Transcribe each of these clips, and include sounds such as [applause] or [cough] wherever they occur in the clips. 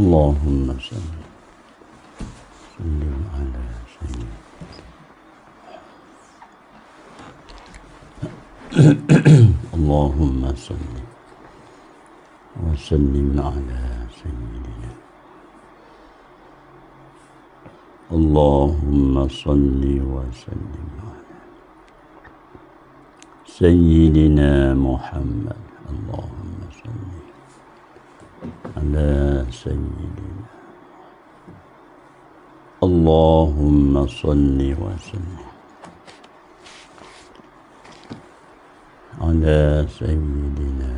اللهم صل وسلم على سيدنا اللهم صل وسلم على سيدنا اللهم صل وسلم على سيدنا محمد اللهم صل على سيدنا اللهم صل وسلم على سيدنا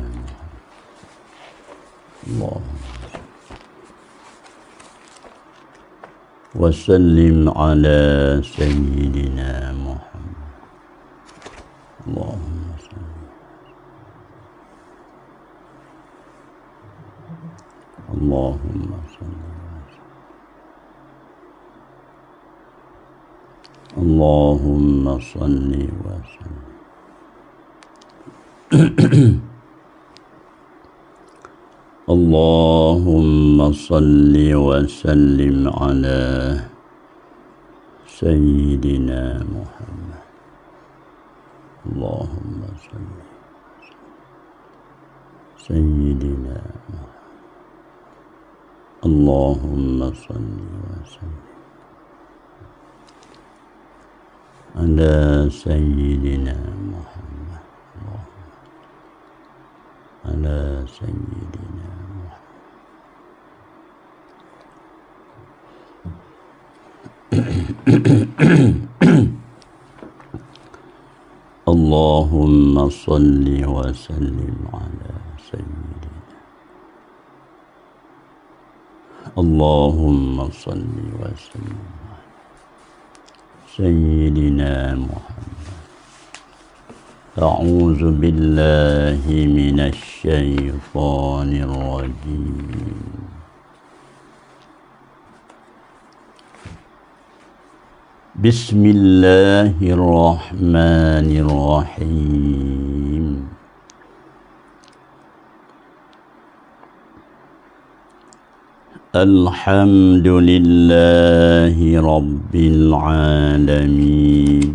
اللهم وسلم على سيدنا محمد اللهم اللهم صل وسلم اللهم صل وسلم اللهم صل وسلم على سيدنا محمد اللهم صل سيدنا محمد اللهم صل وسلم على سيدنا محمد اللهم على سيدنا محمد [coughs] اللهم صل وسلم على سيدنا اللهم صل وسلم على سيدنا محمد أعوذ بالله من الشيطان الرجيم بسم الله الرحمن الرحيم الحمد لله رب العالمين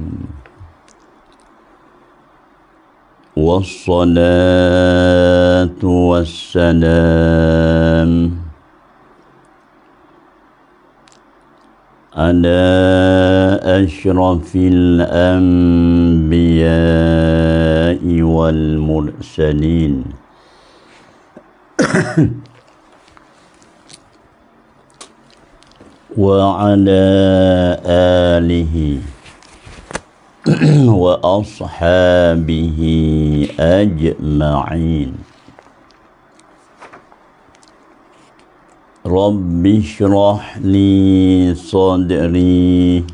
والصلاة والسلام على أشرف الأنبياء والمرسلين [coughs] وعلى آله [clears throat] وأصحابه أجمعين رب اشرح لي صدري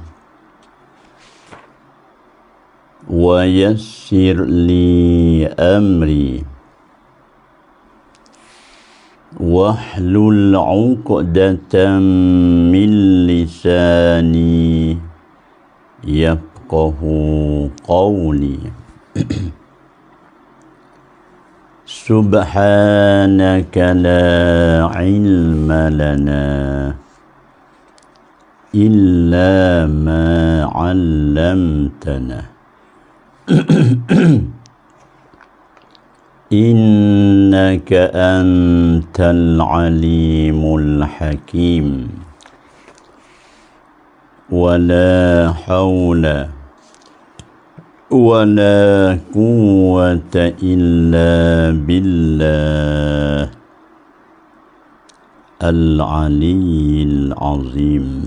ويسر لي أمري واحلل عقدة من لساني يفقه قولي [clears throat] سبحانك لا علم لنا إلا ما علمتنا [clears throat] إنك أنت العليم الحكيم ولا حول ولا قوة إلا بالله العلي العظيم [clears throat]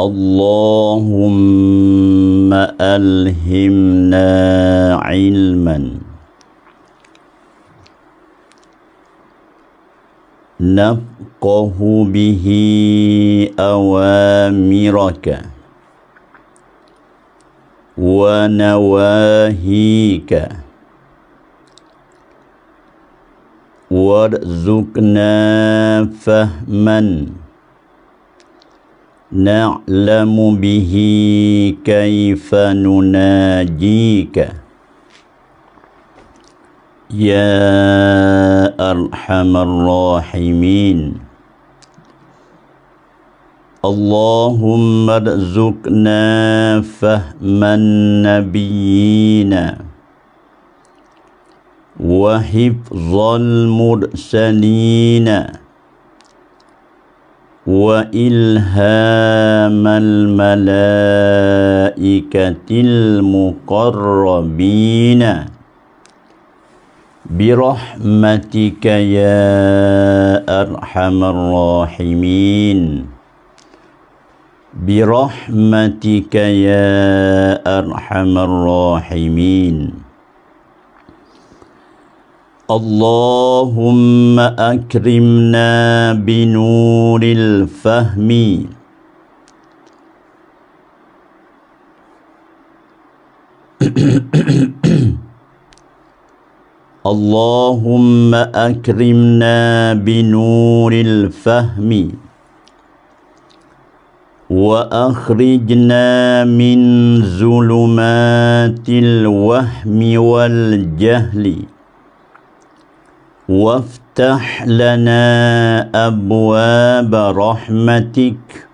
اللهم ألهمنا علما نفقه به أوامرك ونواهيك وارزقنا فهمًا نعلم به كيف نناجيك يا أرحم الراحمين اللهم ارزقنا فهم النبيين وحفظ المرسلين وإلهام الملائكة المقربين برحمتك يا أرحم الراحمين برحمتك يا أرحم الراحمين اللهم أكرمنا بنور الفهم اللهم أكرمنا بنور الفهم وأخرجنا من ظلمات الوهم والجهل وافتح لنا أبواب رحمتك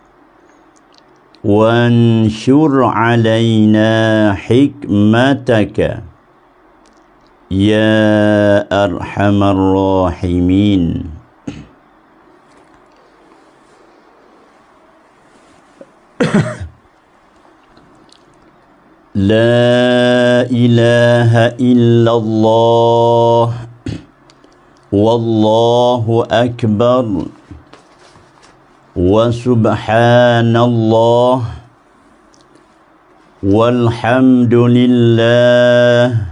وانشر علينا حكمتك يا أرحم الراحمين [coughs] لا إله إلا الله والله أكبر وسبحان الله والحمد لله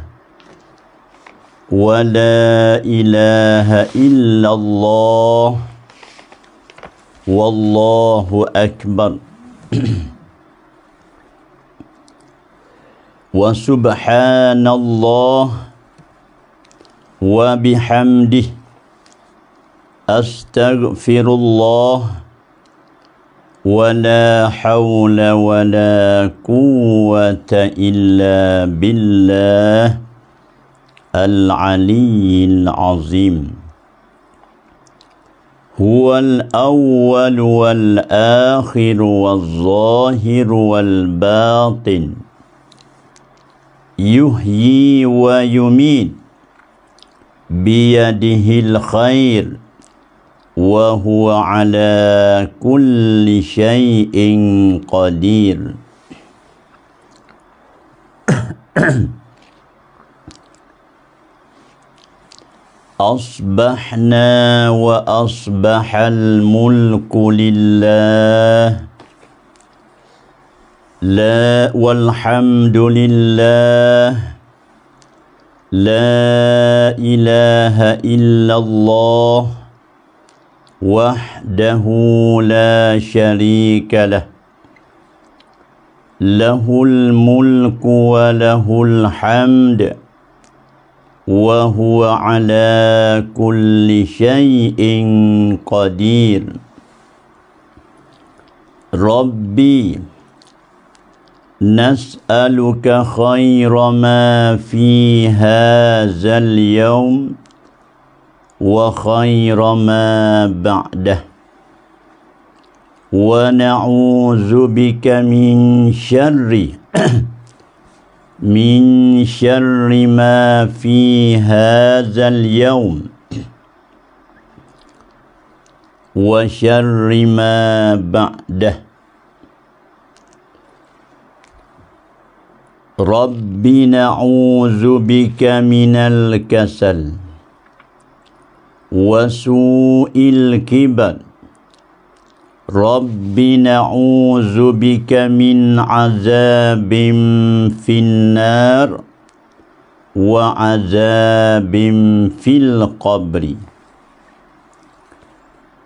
ولا إله إلا الله والله أكبر [clears throat] وسبحان الله وبحمده أستغفر الله ولا حول ولا قوة إلا بالله العلي العظيم هو الأول والآخر والظاهر والباطن يحيي ويميت بيده الخير وهو على كل شيء قدير [coughs] أصبحنا وأصبح الملك لله لا والحمد لله لا إله إلا الله وحده لا شريك له له الملك وله الحمد وهو على كل شيء قدير ربي نسألك خير ما في هذا اليوم وخير ما بعده ونعوذ بك من شر [clears throat] من شر ما في هذا اليوم وشر ما بعده رب نعوذ بك من الكسل وسوء الكبر رب نعوذ بك من عذاب في النار وعذاب في القبر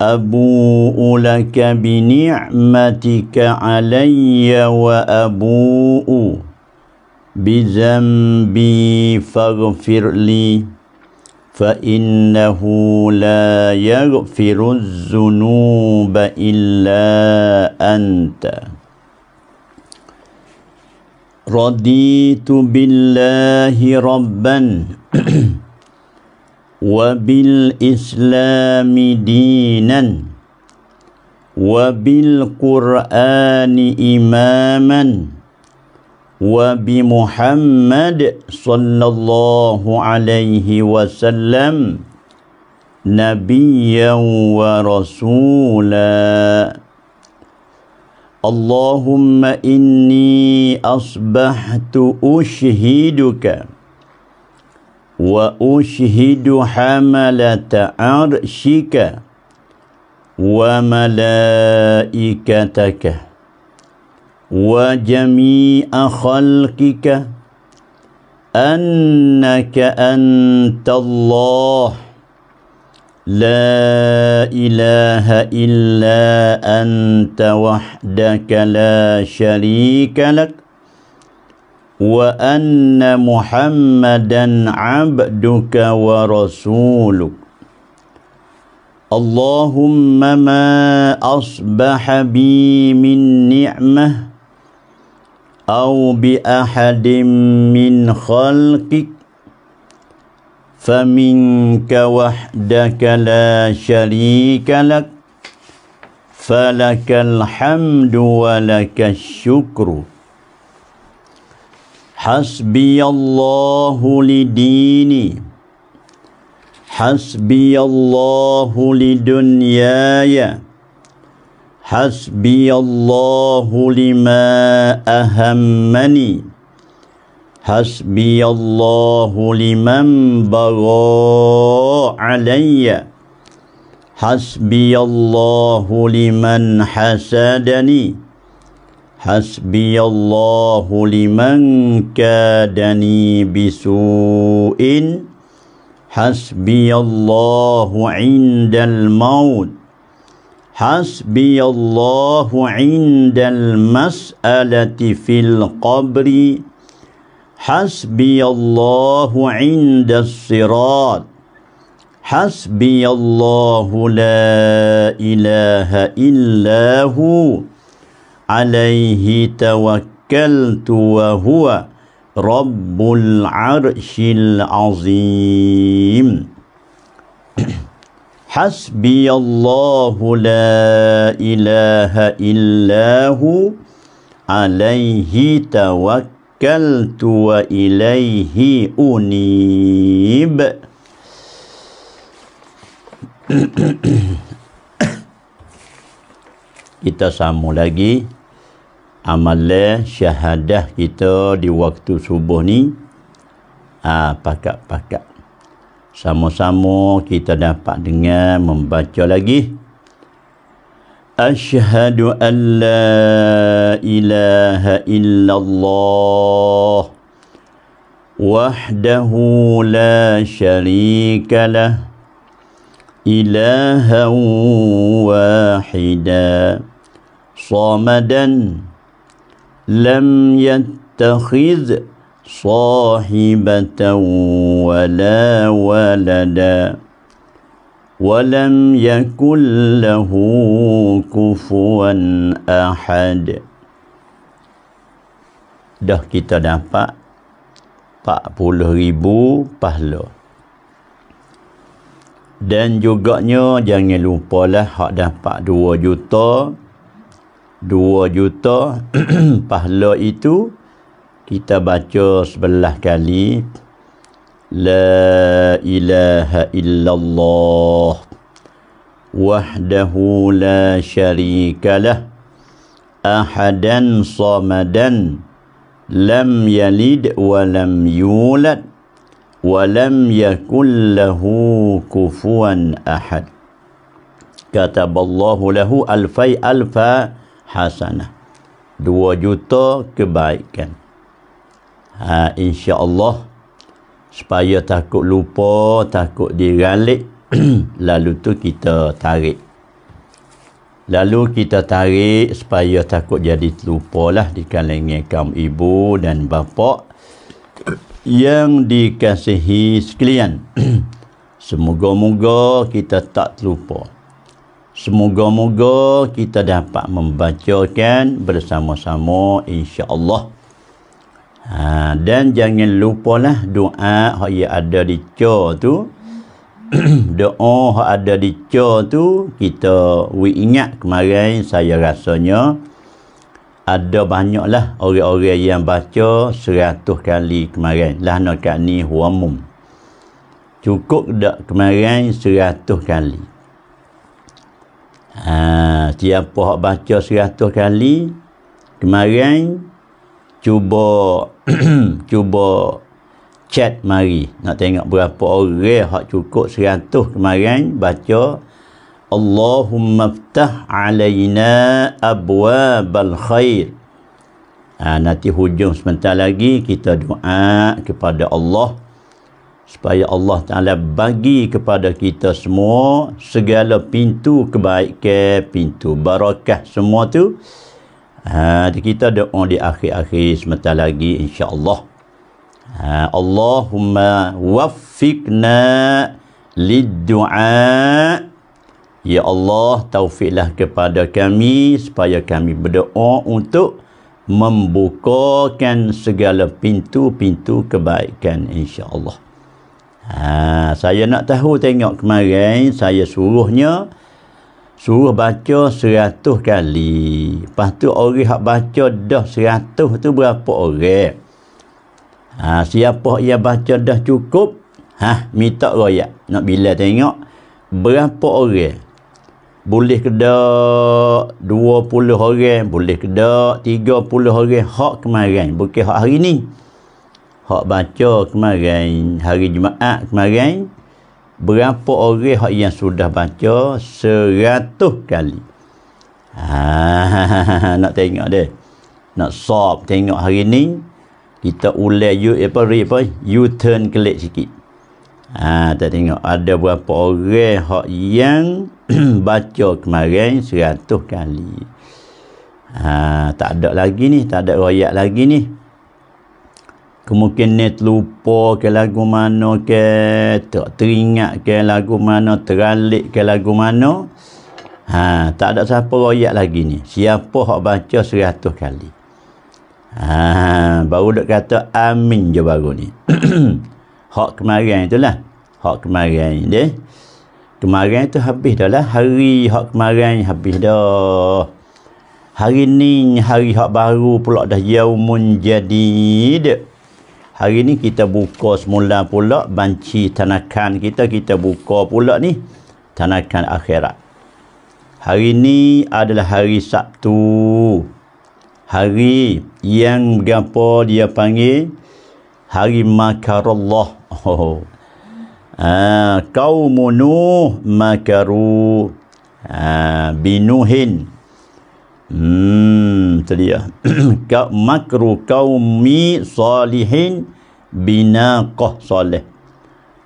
أبوء لك بنعمتك علي وأبوء بذنبي فاغفر لي فإنه لا يغفر الذنوب إلا أنت رضيت بالله ربا [clears throat] وبال إسلام دينا وبال قرآن إماما وبمحمد صلى الله عليه وسلم نبيا ورسولا اللهم إني أصبحت أشهدك أشهدك وأشهد حملة عرشك وملائكتك وجميع خلقك أنك أنت الله لا إله إلا أنت وحدك لا شريك لك وأن محمدا عبدك ورسولك اللهم ما أصبح بي من نعمة أو بأحد من خلقك فمنك وحدك لا شريك لك فلك الحمد ولك الشكر حسبي الله لديني حسبي الله لدنياي حسبي الله لما أهمني حسبي الله لمن بغى علي حسبي الله لمن حسدني حسبي الله لمن كادني بسوء حسبي الله عند الموت حسبي الله عند المسألة في القبر حسبي الله عند الصراط حسبي الله لا إله إلا هو عليه توكلت وهو رب العرش العظيم [clears throat] حسبي الله لا إله إلا هو عليه توكلت وإليه أنيب [clears throat] Kita sambung lagi. amalan syahadah kita di waktu subuh ni ah ha, pakat-pakat sama-sama kita dapat dengar membaca lagi Ashhadu alla ilaha illallah wahdahu la sharika lah ilahan wahida samadan لم يتخذ صاحبة ولا ولدا ولم يكن له كفوا أحد dah kita dapat 40 ribu pahala dan juganya jangan lupalah hak dapat 2 juta Dua juta [clears throat] pahala itu kita baca sebelah kali la ilaha illallah wahdahu la syarikalah ahadan samadan lam yalid wa lam yulad wa lam yakul lahu kufuwan ahad kataballahu lahu alfai alfa, alfa hasanah. Dua juta kebaikan. Ha, insya Allah supaya takut lupa, takut diralik, [clears throat] lalu tu kita tarik. Lalu kita tarik supaya takut jadi lah di kalangan kaum ibu dan bapa yang dikasihi sekalian. [clears throat] Semoga-moga kita tak terlupa. Semoga-moga kita dapat membacakan bersama-sama insya-Allah. Ha, dan jangan lupalah doa yang ada di ca tu. [clears throat] doa yang ada di ca tu kita we ingat kemarin saya rasanya ada banyaklah orang-orang yang baca seratus kali kemarin. Lah nak ni huamum. Cukup dak kemarin seratus kali. Ha, tiap hok baca seratus kali kemarin cuba [clears throat] cuba chat mari nak tengok berapa orang yang cukup seratus kemarin baca Allahumma ftah alayna alaina abwabal khair ha, nanti hujung sebentar lagi kita doa kepada Allah supaya Allah Ta'ala bagi kepada kita semua segala pintu kebaikan, pintu barakah semua tu. Ha, kita doa di akhir-akhir sementara lagi insyaAllah. Ha, Allahumma waffiqna liddu'a. Ya Allah, taufiklah kepada kami supaya kami berdoa untuk membukakan segala pintu-pintu kebaikan insyaAllah. Allah. Ha, saya nak tahu tengok kemarin saya suruhnya suruh baca seratus kali. Lepas tu orang yang baca dah seratus tu berapa orang? Ha, siapa yang baca dah cukup? Ha, minta raya. Nak bila tengok berapa orang? Boleh ke tak 20 orang? Boleh ke tak 30 orang? Hak kemarin. Bukan hak hari ni hak baca kemarin hari Jumaat kemarin berapa orang hak yang sudah baca seratus kali ah, [laughs] nak tengok deh nak sob tengok hari ni kita ulang you apa apa you turn kelik sikit ah, tak tengok ada berapa orang hak yang [clears throat] baca kemarin seratus kali ah, tak ada lagi ni tak ada royak lagi ni Kemungkinan terlupa ke lagu mana ke tak teringat ke lagu mana teralik ke lagu mana. Ha, tak ada siapa royak lagi ni. Siapa hak baca seratus kali. Ha, baru dok kata amin je baru ni. [clears throat] hak kemarin itulah. Hak kemarin dia. Kemarin tu habis dah lah. Hari hak kemarin habis dah. Hari ni hari hak baru pula dah yaumun jadid. Ha hari ni kita buka semula pula banci tanakan kita kita buka pula ni tanakan akhirat hari ni adalah hari Sabtu hari yang berapa dia panggil hari makarullah oh. ha, kaumunuh makaru ha, binuhin Hmm, itu dia. Makru kaumi salihin binaqah soleh.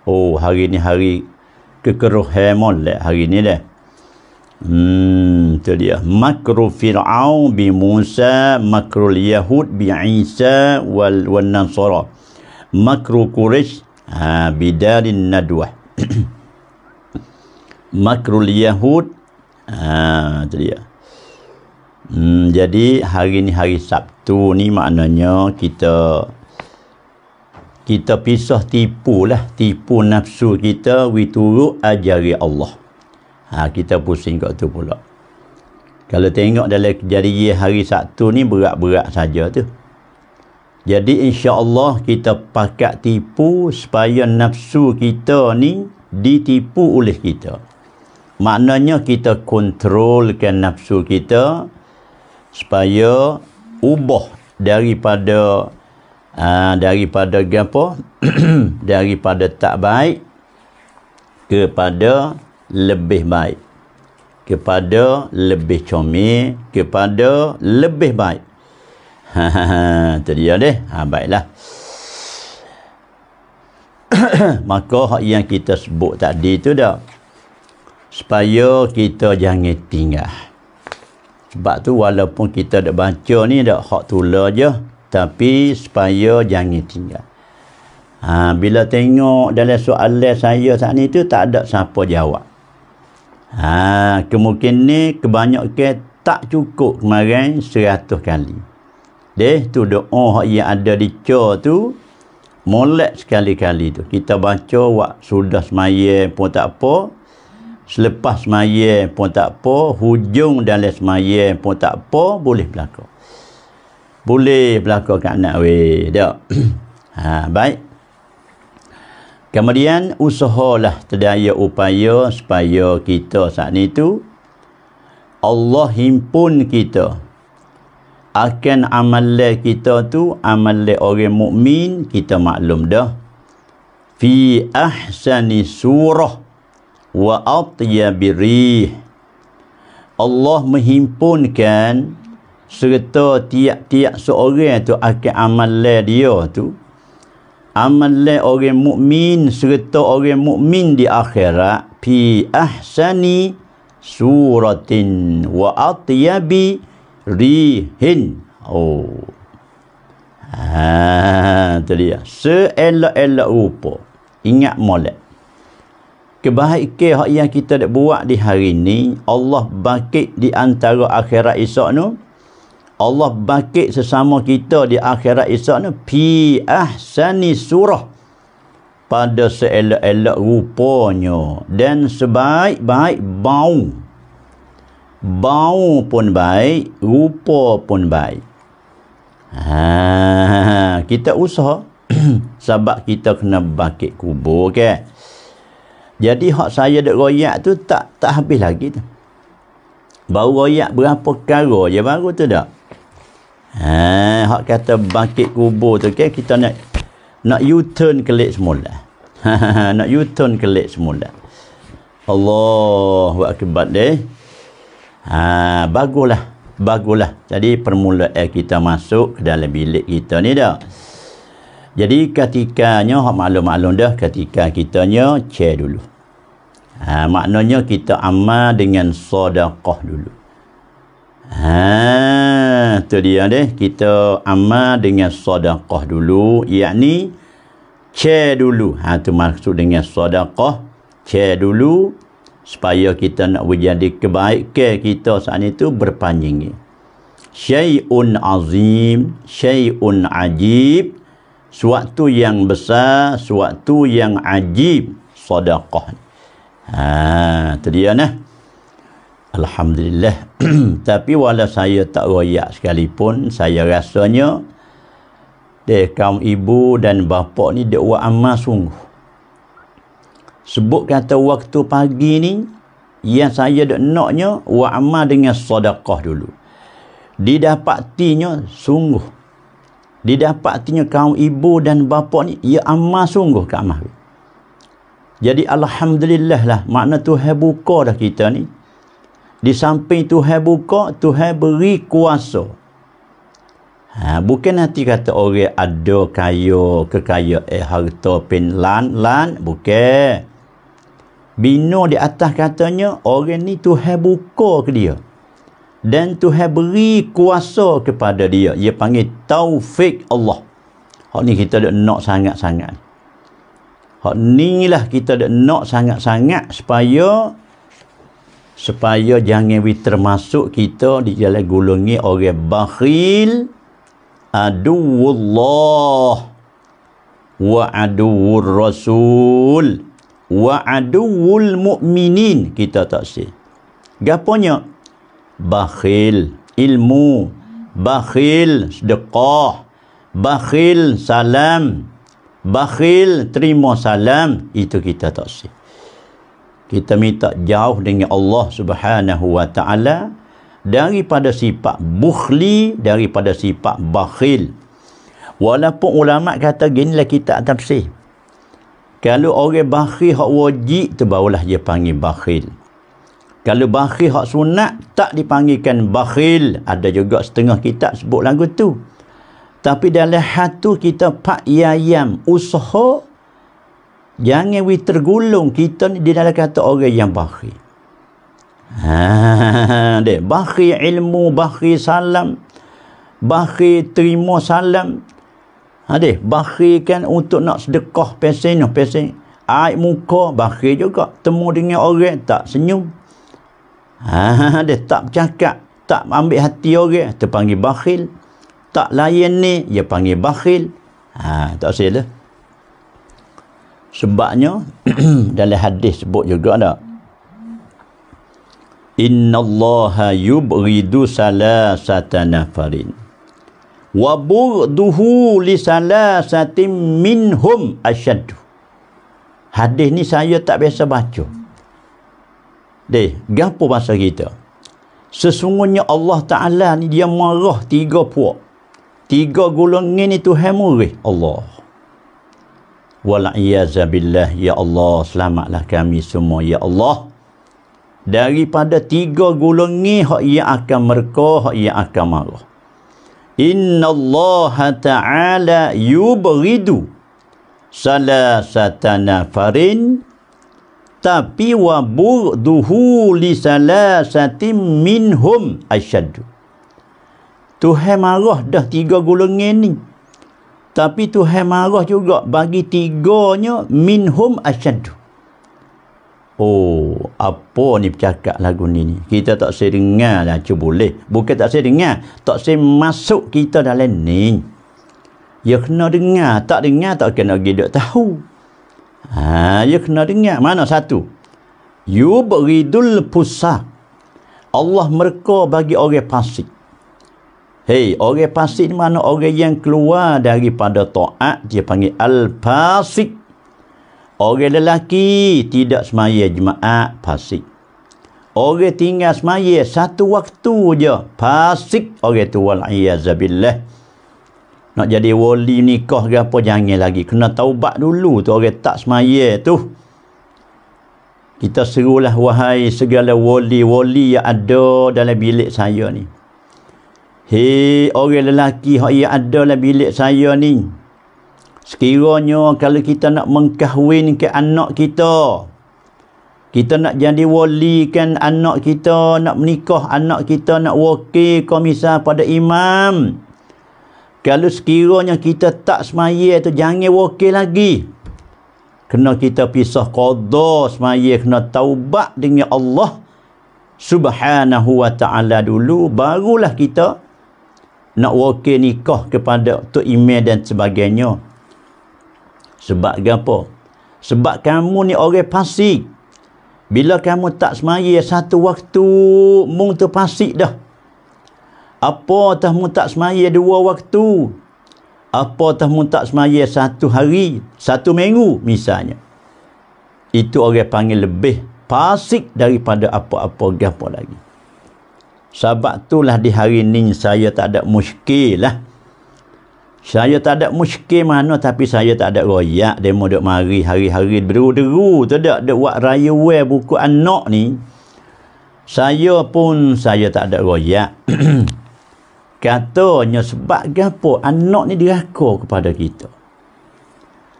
Oh, hari ni hari kekeruhan molek hari ni dah. Hmm, itu dia. Makru Fir'aun bi Musa, makrul Yahud bi Isa wal, wal Nasara. Makru Quraisy ha, bidarin nadwah. makrul Yahud ha, itu dia. Hmm, jadi hari ni hari Sabtu ni maknanya kita kita pisah tipu lah tipu nafsu kita wituruk ajari Allah ha, kita pusing kat tu pula kalau tengok dalam kejadian hari Sabtu ni berat-berat saja tu jadi insya Allah kita pakat tipu supaya nafsu kita ni ditipu oleh kita maknanya kita kontrolkan nafsu kita supaya ubah daripada aa, ha, daripada apa [clears throat] daripada tak baik kepada lebih baik kepada lebih comel kepada lebih baik ha tadi ya deh ha baiklah [clears throat] maka yang kita sebut tadi tu dah supaya kita jangan tinggal sebab tu walaupun kita dah baca ni dah hak tula je tapi supaya jangan tinggal. Ha, bila tengok dalam soalan saya saat ni tu tak ada siapa jawab. Ha, kemungkinan ni kebanyakan tak cukup kemarin seratus kali. Deh tu doa yang ada di co tu molek sekali-kali tu. Kita baca wak sudah semaya pun tak apa selepas semaya pun tak apa hujung dalam semaya pun tak apa boleh berlaku boleh berlaku kat anak weh tak [clears throat] ha, baik kemudian usahalah terdaya upaya supaya kita saat itu Allah himpun kita akan amal kita tu amal orang mukmin kita maklum dah fi ahsani surah wa atyabirih Allah menghimpunkan serta tiap-tiap seorang tu akan amal dia tu amal orang mukmin serta orang mukmin di akhirat pi ahsani suratin wa atyabi rihin oh ha tadi ya seelok-elok rupa ingat molek Kebahagiaan hak yang kita nak buat di hari ini Allah bakit di antara akhirat esok ni Allah bakit sesama kita di akhirat esok ni pi ahsani surah pada seelok-elok rupanya dan sebaik-baik bau bau pun baik rupa pun baik ha, kita usah [clears throat] sebab kita kena bakit kubur ke okay? Jadi hak saya dek royak tu tak tak habis lagi tu. Baru royak berapa kara je baru tu dak. Ha, hak kata bangkit kubur tu okay? kita nak nak U-turn kelik semula. [laughs] nak U-turn kelik semula. Allahu akbar deh. Ha, bagulah, bagulah. Jadi permulaan kita masuk ke dalam bilik kita ni dak. Jadi ketikanya hak maklum-maklum dah ketika kitanya che dulu. Ha, maknanya kita amal dengan sedekah dulu. Ha, tu dia deh kita amal dengan sedekah dulu yakni che dulu. Ha tu maksud dengan sedekah che dulu supaya kita nak menjadi kebaik ke kita saat itu berpanjang. Syai'un azim, syai'un ajib, suatu yang besar, suatu yang ajib, sedekah. Ha, tadi nah. Alhamdulillah. [clears throat] Tapi walau saya tak royak sekalipun, saya rasanya dia kaum ibu dan bapa ni dia buat amal sungguh. Sebut kata waktu pagi ni, yang saya dah naknya, buat amal dengan sedekah dulu. Didapatinya sungguh didapatinya kaum ibu dan bapa ni ia ya amal sungguh ke amal jadi Alhamdulillah lah makna Tuhan buka dah kita ni di samping Tuhan buka Tuhan beri kuasa ha, bukan nanti kata orang ada kaya kekaya eh harta pin lan lan bukan bina di atas katanya orang ni Tuhan buka ke dia dan Tuhan beri kuasa kepada dia. Dia panggil taufik Allah. Hak ni kita dak nak sangat-sangat. Hak ni lah kita dak nak sangat-sangat supaya supaya jangan we termasuk kita di jalan gulungi orang bakhil aduwullah wa aduwur rasul wa aduwul mu'minin kita tak sih. Gapanya? Gapanya? bakhil ilmu bakhil sedekah bakhil salam bakhil terima salam itu kita tak sih kita minta jauh dengan Allah subhanahu wa ta'ala daripada sifat bukhli daripada sifat bakhil walaupun ulama kata gini lah kita sih. kalau orang bakhil hak wajib tu barulah dia panggil bakhil kalau bakhil hak sunat tak dipanggilkan bakhil ada juga setengah kitab sebut lagu tu tapi dalam hatu kita pak yayam usaha jangan we tergulung kita ni di dalam kata orang yang bakhil ha [laughs] dek bakhil ilmu bakhil salam bakhil terima salam ada ha, bakhil kan untuk nak sedekah pesen pesen Aik muka bakhil juga temu dengan orang tak senyum Ha, [laughs] dia tak bercakap, tak ambil hati orang, dia panggil bakhil. Tak layan ni, dia panggil bakhil. Ha, tak salah. Sebabnya [clears throat] dalam hadis sebut juga tak? Inna Allah yubridu salah satana farin. Wa burduhu li salah salasatin minhum asyaddu. Hadis ni saya tak biasa baca. Deh, gapo bahasa kita? Sesungguhnya Allah Ta'ala ni dia marah tiga puak. Tiga golongan ini tu hemurih Allah. Wala'iyazabilah ya Allah, selamatlah kami semua ya Allah. Daripada tiga golongan ini, hak ia akan merkoh, hak ia akan marah. Inna Allah Ta'ala yubridu salasatana farin tapi wa burduhu li salasatim minhum asyaddu Tuhan marah dah tiga golongan ni tapi Tuhan marah juga bagi tiganya minhum asyaddu Oh, apa ni bercakap lagu ni ni? Kita tak saya dengar lah, cuba boleh. Bukan tak saya dengar, tak saya masuk kita dalam ni. Ya kena dengar, tak dengar tak kena gedak tahu. Ha, you kena dengar mana satu. Yub Yubridul pusa. Allah merka bagi orang pasik. Hey orang pasik ni mana orang yang keluar daripada ta'at, dia panggil al-pasik. Orang lelaki tidak semaya jemaah pasik. Orang tinggal semaya satu waktu je, pasik orang tu wal'iyazabilah nak jadi wali nikah ke apa jangan lagi kena taubat dulu tu orang tak semaya tu kita serulah wahai segala wali-wali yang ada dalam bilik saya ni hei orang lelaki yang ada dalam bilik saya ni sekiranya kalau kita nak mengkahwin ke anak kita kita nak jadi wali kan anak kita nak menikah anak kita nak wakil komisar pada imam kalau sekiranya kita tak semaya tu jangan wakil lagi kena kita pisah qada semaya kena taubat dengan Allah subhanahu wa ta'ala dulu barulah kita nak wakil nikah kepada tu Imeh dan sebagainya sebab apa? sebab kamu ni orang pasik bila kamu tak semaya satu waktu mung tu pasik dah apa tahmu tak semaya dua waktu? Apa tahmu tak semaya satu hari? Satu minggu misalnya? Itu orang panggil lebih pasik daripada apa-apa gapa lagi. Sebab itulah di hari ini saya tak ada muskil lah. Saya tak ada muskil mana tapi saya tak ada royak. Dia mau duduk mari hari-hari deru-deru. Tak ada. Dia buat raya wear buku anak ni. Saya pun saya tak ada royak. [clears throat] Katanya sebab apa anak ni diraka kepada kita.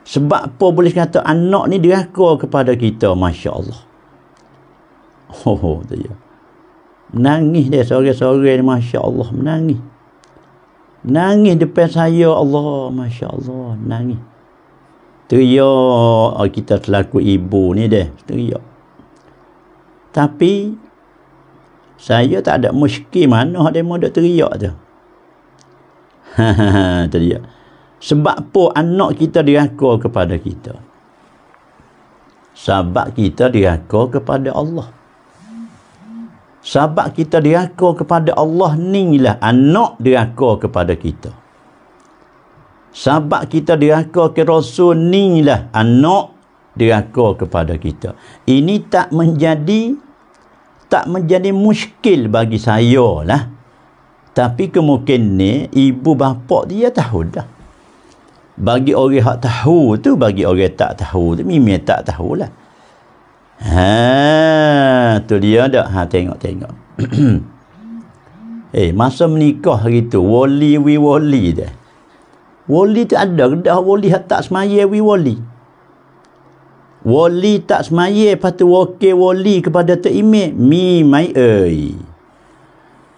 Sebab apa boleh kata anak ni diraka kepada kita, Masya Allah. Oh, oh dia. Ya. Menangis dia sore-sore ni, Masya Allah, menangis. Menangis depan saya, Allah, Masya Allah, menangis. Teriak oh, kita selaku ibu ni deh, teriak. Tapi, saya tak ada muskil mana dia mahu teriak tu. Te. [laughs] tadi ya. Sebab apa anak kita diraka kepada kita? Sebab kita diraka kepada Allah. Sebab kita diraka kepada Allah ni lah anak diraka kepada kita. Sebab kita diraka ke Rasul ni lah anak diraka kepada kita. Ini tak menjadi tak menjadi muskil bagi saya lah tapi kemungkinan ibu bapa dia tahu dah bagi orang yang tahu tu bagi orang yang tak tahu tu mimi tak tahu lah. ha tu dia dah ha tengok tengok [clears throat] eh masa menikah hari tu wali wi wali dah wali tu ada dah wali hak tak semaya wi wali wali tak semaya patu wakil wali kepada tu imi mi mai ai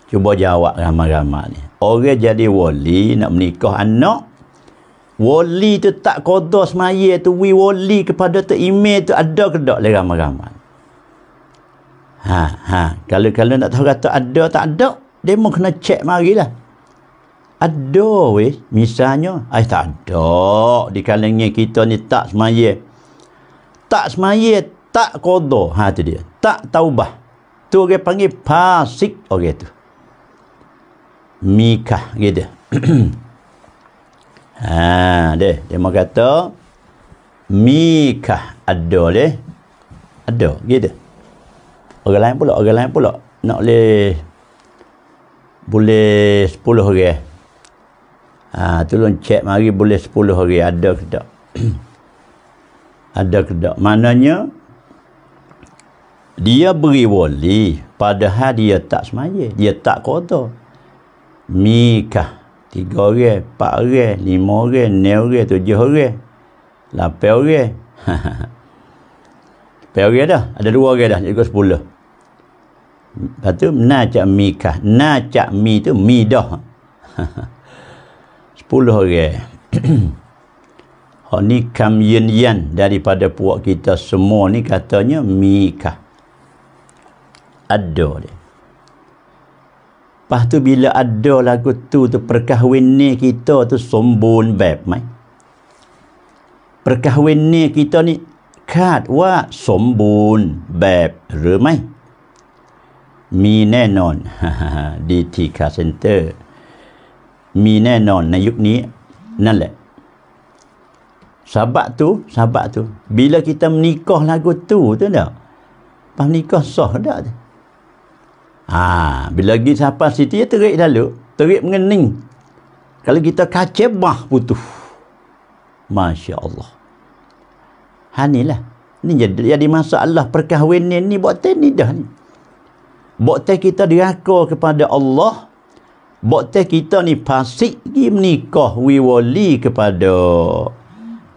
Cuba jawab ramai-ramai ni. Orang jadi wali nak menikah anak. Wali tu tak kodoh semaya tu. We wali kepada tu email tu ada ke tak lah ramai-ramai. Ha, ha. Kalau kalau nak tahu kata ada tak ada. Dia mau kena cek mari lah. Ada weh. Misalnya. Ay tak ada. Di kalengnya kita ni tak semaya. Tak semaya. Tak kodoh. Ha tu dia. Tak taubah. Tu orang panggil pasik orang tu. Mika, gitu. [clears throat] ha deh, dia mau kata mikah ada leh. Ada gitu. Orang lain pula, orang lain pula nak le, boleh sepuluh orang. Ha, tolong cek mari boleh sepuluh orang ada ke tak. [clears throat] ada ke tak. Maknanya, dia beri wali padahal dia tak semaya. Dia tak kotor. Mika. Tiga orang, empat orang, lima orang, enam orang, tujuh orang. Lapan orang. [laughs] Lapan orang dah. Ada dua orang dah. Jadi sepuluh. Lepas tu, na cak mi kah. Na cak mi tu, mi dah. [laughs] sepuluh orang. [clears throat] Hak ni kam yin yan daripada puak kita semua ni katanya mi kah. Ada dia. Lepas tu bila ada lagu tu tu perkahwin ni kita tu sombun bab mai. Perkahwin ni kita ni kad wa sombun bab ru mai. Mi nen non [laughs] di tika center. Mi nen non na yuk ni nan le. Sahabat tu, sahabat tu. Bila kita menikah lagu tu tu dah. Pas menikah sah dah tu. Ha, bila pergi sampai situ, dia terik dulu. Terik mengening. Kalau kita kacebah putus. Masya Allah. Ha, ni lah. Ni jadi, jadi masalah perkahwinan ni buat teh ni dah ni. Buat teh kita diraka kepada Allah. Buat teh kita ni pasik pergi menikah wiwali kepada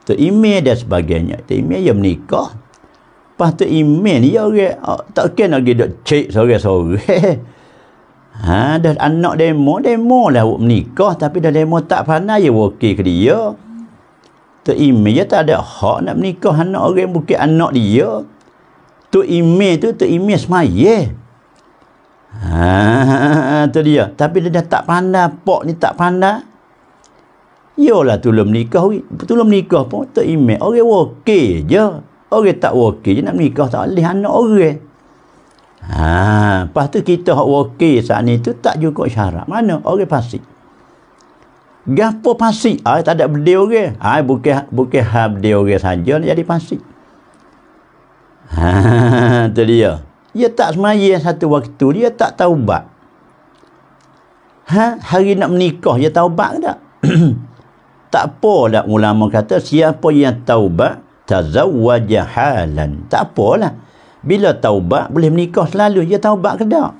Tok Imeh dan sebagainya. Tok Imeh yang menikah pas tu iman ya orang okay. Oh, tak kena lagi dok cek sore-sore [laughs] ha dah anak demo demo lah buat menikah tapi dah demo tak pandai ya wakil ke dia tu iman ya tak ada hak nak menikah anak orang bukan anak dia tu iman tu tu iman semaya ha [laughs] tu dia tapi dia dah tak pandai pok ni tak pandai Yolah tu lah menikah, tu lah menikah pun tak imek. Orang okay je. Orang tak wakil je nak nikah tak boleh anak orang. Ha, lepas tu kita hak wakil saat ni tu tak cukup syarat. Mana orang fasik? Gapo fasik? Ah tak ada berde orang. Ha, ah bukan bukan hab dia orang saja nak jadi fasik. Ha, [laughs] tu dia. Dia tak semayang satu waktu, dia tak taubat. Ha, hari nak menikah dia taubat ke tak? [clears throat] tak apa dah ulama kata siapa yang taubat tazawwaja halan. Tak apalah. Bila taubat boleh menikah selalu dia taubat ke tak?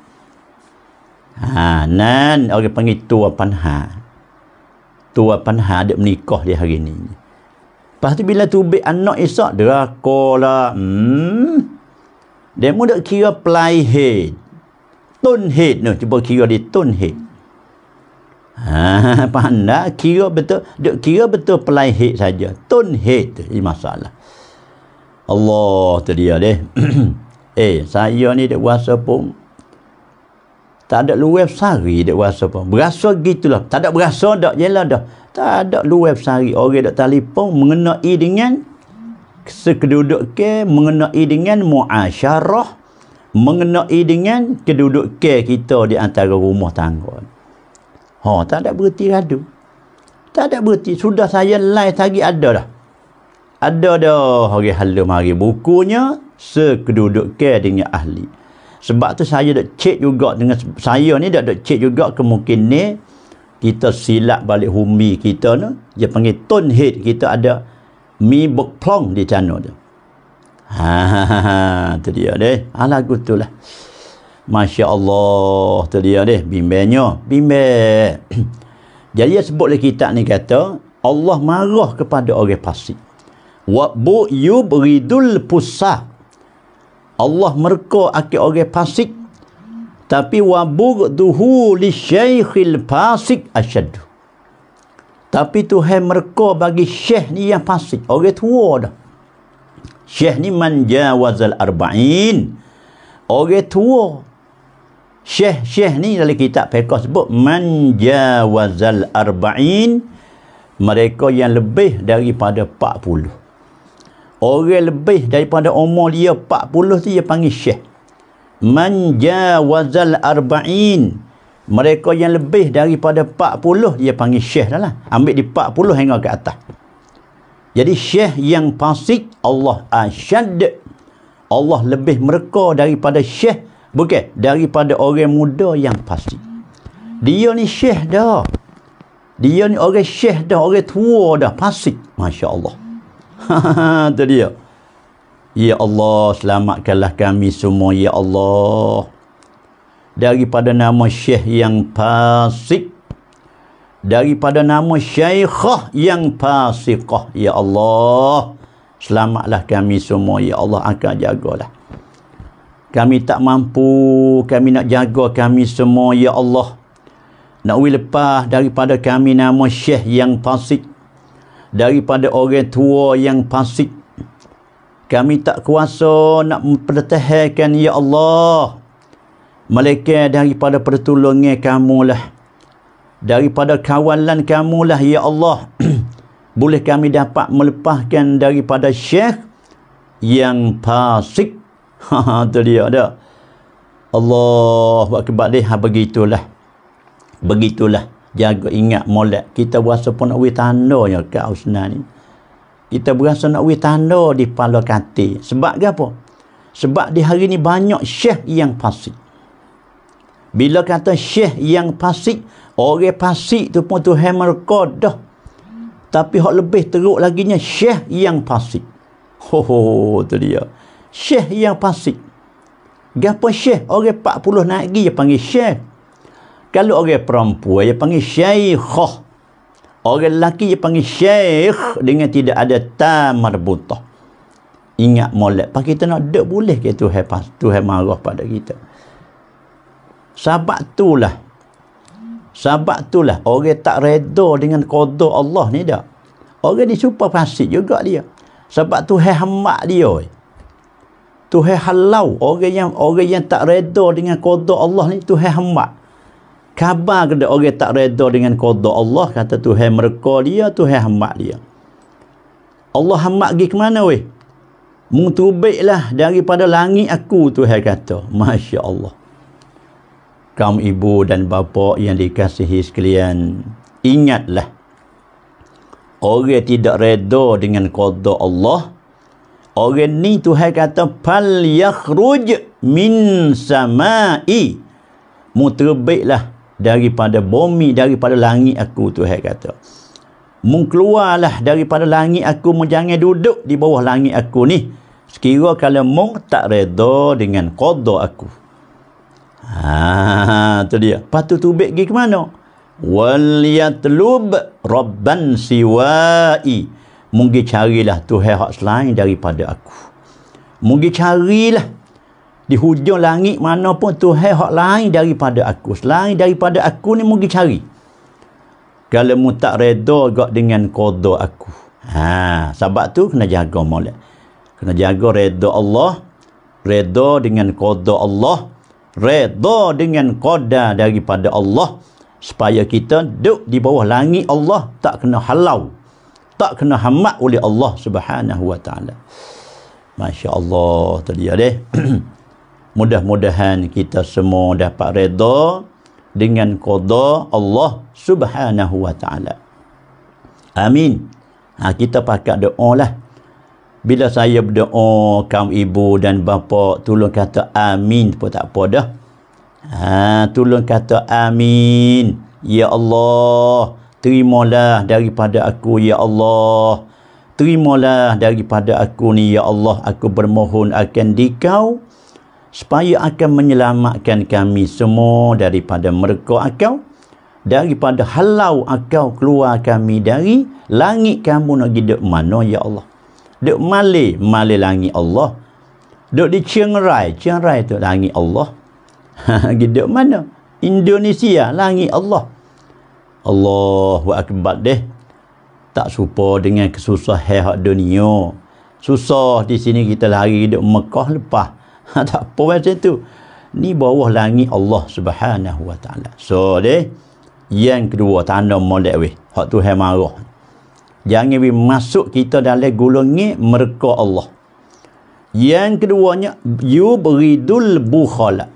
Ha, nan orang panggil tua panha. Tua panha dia menikah dia hari ni. Lepas tu bila tubik anak dia drakola. Hmm. Dia muda kira play head. Tun head noh cuba kira di tun head. Ha, [laughs] pandai kira betul, dia kira betul play head saja. Tun head tu masalah. Allah terdia ya, deh. [clears throat] eh, saya ni dek wasa pun tak ada luwef sari dek wasa pun. Berasa gitulah. Tak ada berasa dak jelah dah. Tak ada luwef sari orang dak telefon mengenai dengan sekeduduk ke mengenai dengan muasyarah mengenai dengan keduduk ke kita di antara rumah tangga. Ha, tak ada berhenti radu. Tak ada berhenti. Sudah saya live tadi ada dah ada dah hari halu mari bukunya sekeduduk ke dengan ahli sebab tu saya dah cek juga dengan saya ni dah dah cek juga kemungkinan ni kita silap balik humi kita ni dia panggil ton head kita ada mi beklong di sana tu ha, ha, ha, ha. tu dia deh alah gitu lah Masya Allah tu dia deh bimbenya bimbeng [clears throat] jadi dia sebut kitab ni kata Allah marah kepada orang fasik wa bu yubridul pusah Allah merka aki orang fasik tapi wa duhu li syaikhil fasik asyad tapi Tuhan merka bagi syekh ni yang fasik orang tua dah syekh ni man jawazal arba'in orang tua syekh syekh ni dalam kitab fiqh sebut man jawazal arba'in mereka yang lebih daripada 40 orang lebih daripada umur dia 40 tu dia panggil syekh man jawazal arba'in mereka yang lebih daripada 40 dia panggil syekh dah lah ambil di 40 hingga ke atas jadi syekh yang pasik Allah asyad Allah lebih mereka daripada syekh bukan daripada orang muda yang pasik dia ni syekh dah dia ni orang syekh dah orang tua dah pasik Masya Allah [laughs] Itu dia. Ya Allah, selamatkanlah kami semua, Ya Allah. Daripada nama syekh yang pasik. Daripada nama syekhah yang pasikah, Ya Allah. Selamatlah kami semua, Ya Allah. Akan jagalah. Kami tak mampu, kami nak jaga kami semua, Ya Allah. Nak lepas daripada kami nama syekh yang pasik daripada orang tua yang pasik. Kami tak kuasa nak mempertahankan Ya Allah. Mereka daripada pertolongan kamu lah. Daripada kawalan kamu lah Ya Allah. [clears throat] Boleh kami dapat melepaskan daripada syekh yang pasik. Itu [laughs] ha, ha, dia ada. Allah buat kebalik. Ha, begitulah. Begitulah jaga ingat molek kita berasa pun nak tanda yang ke Ausna ni kita berasa nak wih tanda di pala kati sebab ke apa sebab di hari ni banyak syekh yang fasik bila kata syekh yang fasik orang fasik tu pun tu hammer kodoh tapi hok lebih teruk lagi nya syekh yang fasik ho ho tu dia syekh yang fasik gapo syekh orang 40 naik gi panggil syekh kalau orang perempuan dia panggil syaikhah. Orang lelaki dia panggil syaikh dengan tidak ada tamar butoh. Ingat molek. Pak kita nak dek boleh ke Tuhan pas Tuhan marah pada kita. Sebab itulah. Sebab itulah orang tak redha dengan qada Allah ni dak. Orang ni super fasik juga dia. Sebab tu hai hamak dia. Tu hai halau. Orang yang orang yang tak redha dengan qada Allah ni tu hai hamak khabar kepada orang tak reda dengan qada Allah kata Tuhan mereka dia Tuhan hamba dia Allah hamba pergi ke mana weh mutubiklah daripada langit aku Tuhan kata Masya Allah kaum ibu dan bapa yang dikasihi sekalian ingatlah orang tidak reda dengan qada Allah orang ni Tuhan kata fal yakhruj min sama'i lah daripada bumi daripada langit aku Tuhan kata mengkeluarlah daripada langit aku menjangan duduk di bawah langit aku ni sekira kalau mung tak reda dengan qada aku ha tu dia patu tubik pergi ke mana wal yatlub rabban siwai mungkin carilah tuhan hak selain daripada aku mungkin carilah di hujung langit mana pun Tuhan hak lain daripada aku selain daripada aku ni mungkin cari kalau mu tak reda gak dengan qada aku ha sebab tu kena jaga molek kena jaga reda Allah reda dengan qada Allah reda dengan qada daripada Allah supaya kita duduk di bawah langit Allah tak kena halau tak kena hamak oleh Allah Subhanahu wa taala masya-Allah tadi ya [clears throat] mudah-mudahan kita semua dapat redha dengan qada Allah Subhanahu wa taala. Amin. Ha, kita pakat doa lah. Bila saya berdoa, kaum ibu dan bapa tolong kata amin pun tak apa dah. Ha, tolong kata amin. Ya Allah, terimalah daripada aku ya Allah. Terimalah daripada aku ni ya Allah, aku bermohon akan dikau supaya akan menyelamatkan kami semua daripada mereka akau daripada halau akau keluar kami dari langit kamu nak pergi duk mana ya Allah duk mali mali langit Allah duk di Chiangrai Chiangrai tu langit Allah [laughs] ha, pergi duk mana Indonesia langit Allah Allah Allahu akibat deh tak serupa dengan kesusahan dunia susah di sini kita lari duk Mekah lepas Ha, tak apa macam tu. Ni bawah langit Allah subhanahu wa ta'ala. So, deh, yang kedua, tanam molek weh. Hak tu hai marah. Jangan weh masuk kita dalam gulung ni, merka Allah. Yang keduanya, you beridul bukhala.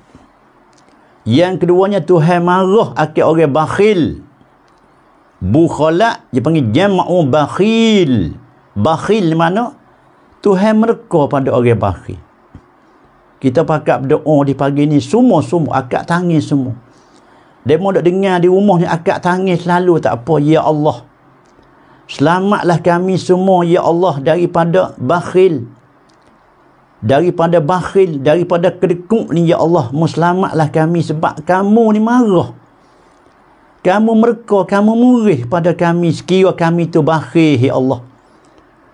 Yang keduanya, Tuhan marah akhir orang bakhil. Bukhala, dia panggil jama'u bakhil. Bakhil mana? Tuhan merka pada orang bakhil kita pakat berdoa oh, di pagi ni semua-semua akak tangis semua demo nak dengar di rumah ni akak tangis selalu tak apa ya Allah selamatlah kami semua ya Allah daripada bakhil daripada bakhil daripada kedekut ni ya Allah muslamatlah kami sebab kamu ni marah kamu mereka, kamu murih pada kami sekiranya kami tu bakhil ya Allah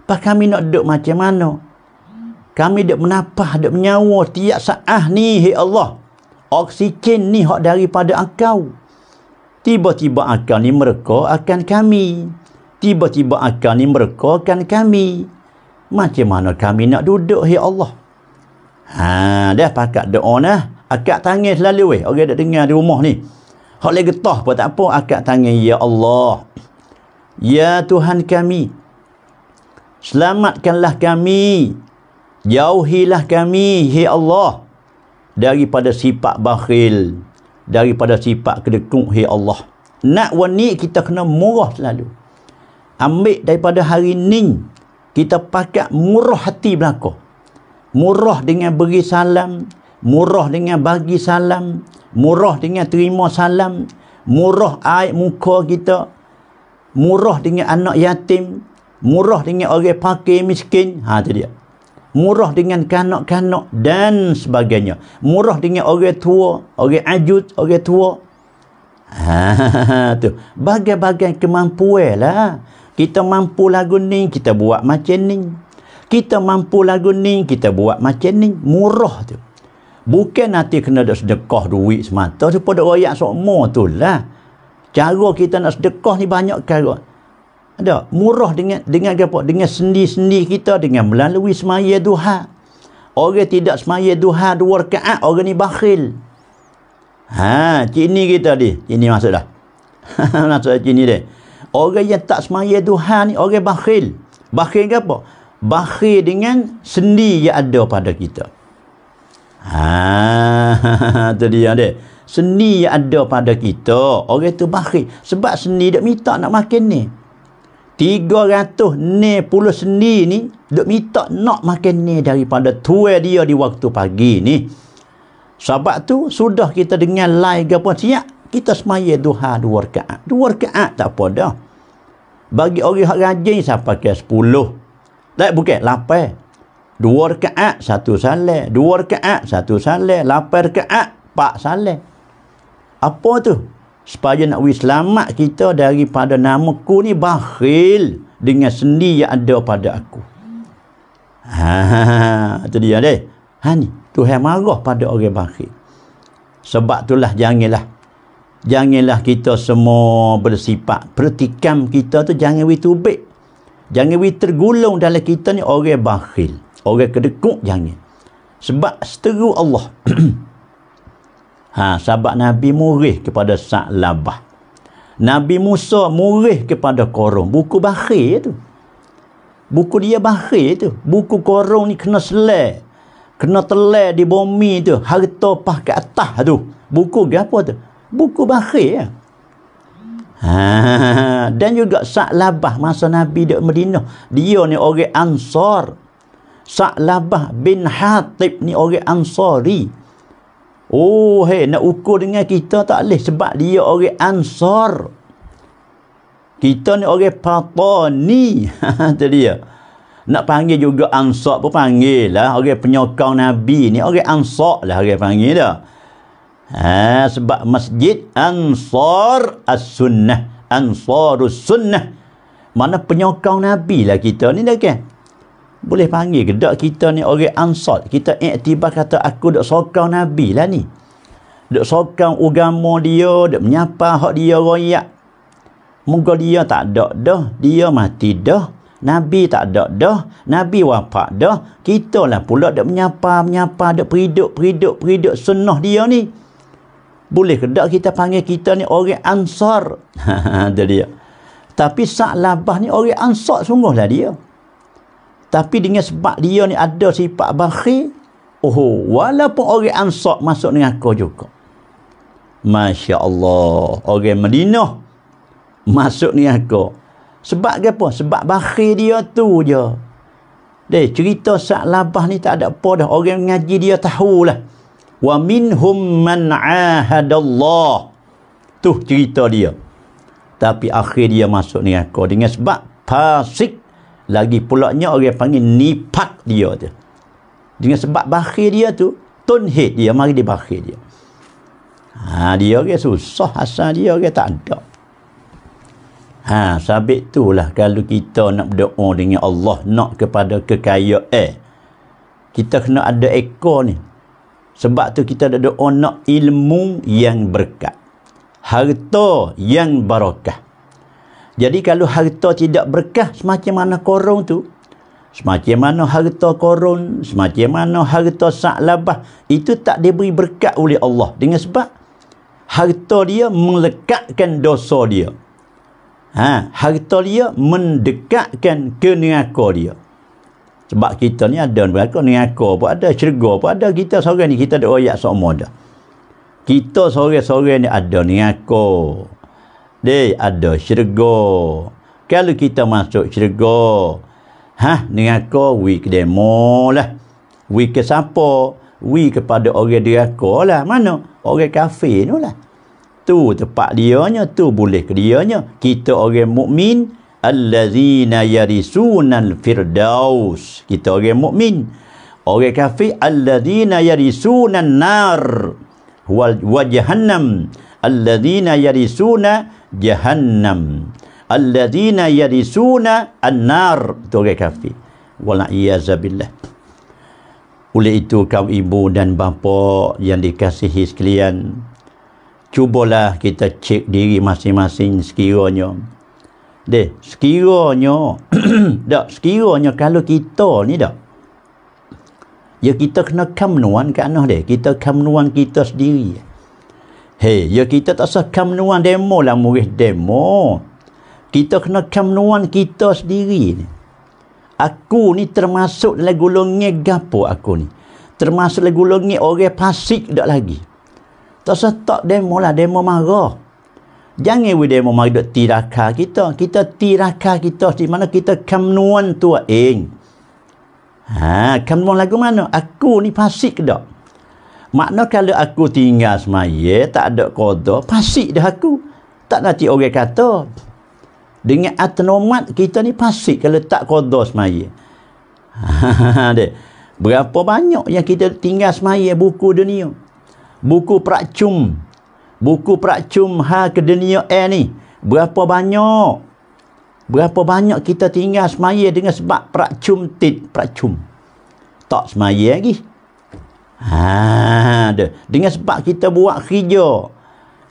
Pak kami nak duduk macam mana kami dia menapah dia menyawa tiap saat ni hei Allah oksigen ni hak daripada engkau tiba-tiba akal ni mereka akan kami tiba-tiba akal ni mereka akan kami macam mana kami nak duduk hei Allah ha dah pakat doa nah akak tangis selalu weh orang dak dengar di rumah ni hak lagi getah pun tak apa akak tangis ya Allah ya Tuhan kami selamatkanlah kami Jauhilah kami, hei Allah, daripada sifat bakhil, daripada sifat kedekung, hei Allah. Nak wani kita kena murah selalu. Ambil daripada hari ni, kita pakat murah hati belakang. Murah dengan beri salam, murah dengan bagi salam, murah dengan terima salam, murah air muka kita, murah dengan anak yatim, murah dengan orang pakai miskin. Ha, tu dia murah dengan kanak-kanak dan sebagainya murah dengan orang tua orang ajut orang tua ha, [laughs] tu bagai-bagai kemampuan lah kita mampu lagu ni kita buat macam ni kita mampu lagu ni kita buat macam ni murah tu bukan nanti kena ada sedekah duit semata supaya ada rakyat sokmo tu lah cara kita nak sedekah ni banyak cara ada murah dengan dengan apa dengan sendi-sendi kita dengan melalui semaya duha orang tidak semaya duha dua rakaat orang ni bakhil ha cini kita ni ini maksud dah [laughs] maksud cini dia orang yang tak semaya duha ni orang bakhil bakhil ke apa bakhil dengan sendi yang ada pada kita ha [laughs] tu dia dia seni yang ada pada kita orang tu bakhil sebab seni dia minta nak makan ni Tiga 390 sendi ni duk minta nak makan ni daripada tuai dia di waktu pagi ni sebab tu sudah kita dengar live apa siap kita semaya duha dua rakaat dua rakaat tak apa dah bagi orang yang rajin saya pakai 10 tak bukan 8 dua rakaat satu salat dua rakaat satu salat 8 rakaat pak salat apa tu supaya nak we selamat kita daripada nama ku ni bakhil dengan sendi yang ada pada aku ha tu dia deh ha ni Tuhan marah pada orang bakhil sebab itulah janganlah janganlah kita semua bersifat pertikam kita tu jangan we be, jangan we tergulung dalam kita ni orang bakhil orang kedekut jangan sebab seteru Allah [clears throat] Ha, sahabat Nabi murih kepada Sa'labah. Nabi Musa murih kepada Korong. Buku bakhir tu. Buku dia bakhir tu. Buku Korong ni kena selai. Kena telai di bumi tu. Harta pah ke atas tu. Buku ke apa tu? Buku bakhir ya. Ha, [laughs] dan juga Sa'labah masa Nabi di Madinah. Dia ni orang Ansar. Sa'labah bin Hatib ni orang Ansari. Ansari. Oh, hey, nak ukur dengan kita tak boleh sebab dia orang ansar. Kita ni orang patani. [laughs] Itu dia. Nak panggil juga ansar pun panggil lah. Orang penyokong Nabi ni orang ansar lah orang panggil dah. Ha, sebab masjid ansar as-sunnah. Ansarus sunnah. Mana penyokong Nabi lah kita ni dah kan? boleh panggil ke tak kita ni orang ansar kita iktibar kata aku dak sokong nabi lah ni dak sokong agama dia dak menyapa hak dia royak Moga dia tak ada dah. Dia mati dah. Nabi tak ada dah. Nabi wafat dah. Kita lah pula dia menyapa, menyapa, dia periduk, periduk, periduk. Senah dia ni. Boleh ke tak kita panggil kita ni orang ansar? [laughs] Itu dia. Tapi sa'labah ni orang ansar sungguhlah dia. dia. Tapi dengan sebab dia ni ada sifat bakhil, oh, walaupun orang ansar masuk dengan aku juga. Masya Allah. Orang Madinah masuk ni aku. Sebab apa? Sebab bakhil dia tu je. Dia cerita sa labah ni tak ada apa dah. Orang ngaji dia tahulah. Wa minhum man ahadallah. Tu cerita dia. Tapi akhir dia masuk ni aku. Dengan sebab pasik lagi pulaknya orang panggil nipat dia tu dengan sebab bakhir dia tu tunhid dia mari dia bakhir dia ha, dia orang susah asal dia orang tak ada ha, sabit tu lah kalau kita nak berdoa dengan Allah nak kepada kekayaan eh, kita kena ada ekor ni sebab tu kita ada doa nak ilmu yang berkat harta yang barakah jadi kalau harta tidak berkah semacam mana korong tu? Semacam mana harta korong, semacam mana harta sa'labah, itu tak diberi berkat oleh Allah. Dengan sebab, harta dia melekatkan dosa dia. Ha, harta dia mendekatkan ke neraka dia. Sebab kita ni ada neraka, neraka pun ada, syurga pun ada. Kita seorang ni, kita ada rakyat semua dah. Kita seorang-seorang ni ada neraka. Dia ada syurga. Kalau kita masuk syurga, ha, ni aku wi ke demo lah. Wi ke siapa? Wi kepada orang dia aku lah. Mana? Orang kafir tu lah. Tu tempat dia nya, tu boleh ke dia nya. Kita orang mukmin allazina yarisuna al-firdaus. Kita orang mukmin. Orang kafir allazina yarisuna an-nar wa jahannam allazina yarisuna jahannam alladzina yarisuna annar tu orang kafir wala iyazabilah oleh itu kaum ibu dan bapa yang dikasihi sekalian cubalah kita cek diri masing-masing sekiranya deh sekiranya [clears throat] dak sekiranya kalau kita ni dak ya kita kena kamnuan ke anak deh kita kamnuan kita sendiri Hei, ya kita tak usah kemenuan demo lah murid demo. Kita kena kemenuan kita sendiri ni. Aku ni termasuk dalam gulungnya gapo aku ni. Termasuk dalam gulungnya orang pasik tak lagi. Tak usah tak demo lah, demo marah. Jangan we demo marah duk tiraka kita. Kita tiraka kita di mana kita kemenuan tua ing. Ha, kemenuan lagu mana? Aku ni pasik tak? makna kalau aku tinggal semaya tak ada kodo pasti dah aku tak nanti orang kata dengan atnomat kita ni pasti kalau tak kodo semaya [laughs] berapa banyak yang kita tinggal semaya buku dunia buku pracum buku pracum ha ke dunia eh ni berapa banyak berapa banyak kita tinggal semaya dengan sebab pracum tit pracum tak semaya lagi Ha, ada. Dengan sebab kita buat kerja.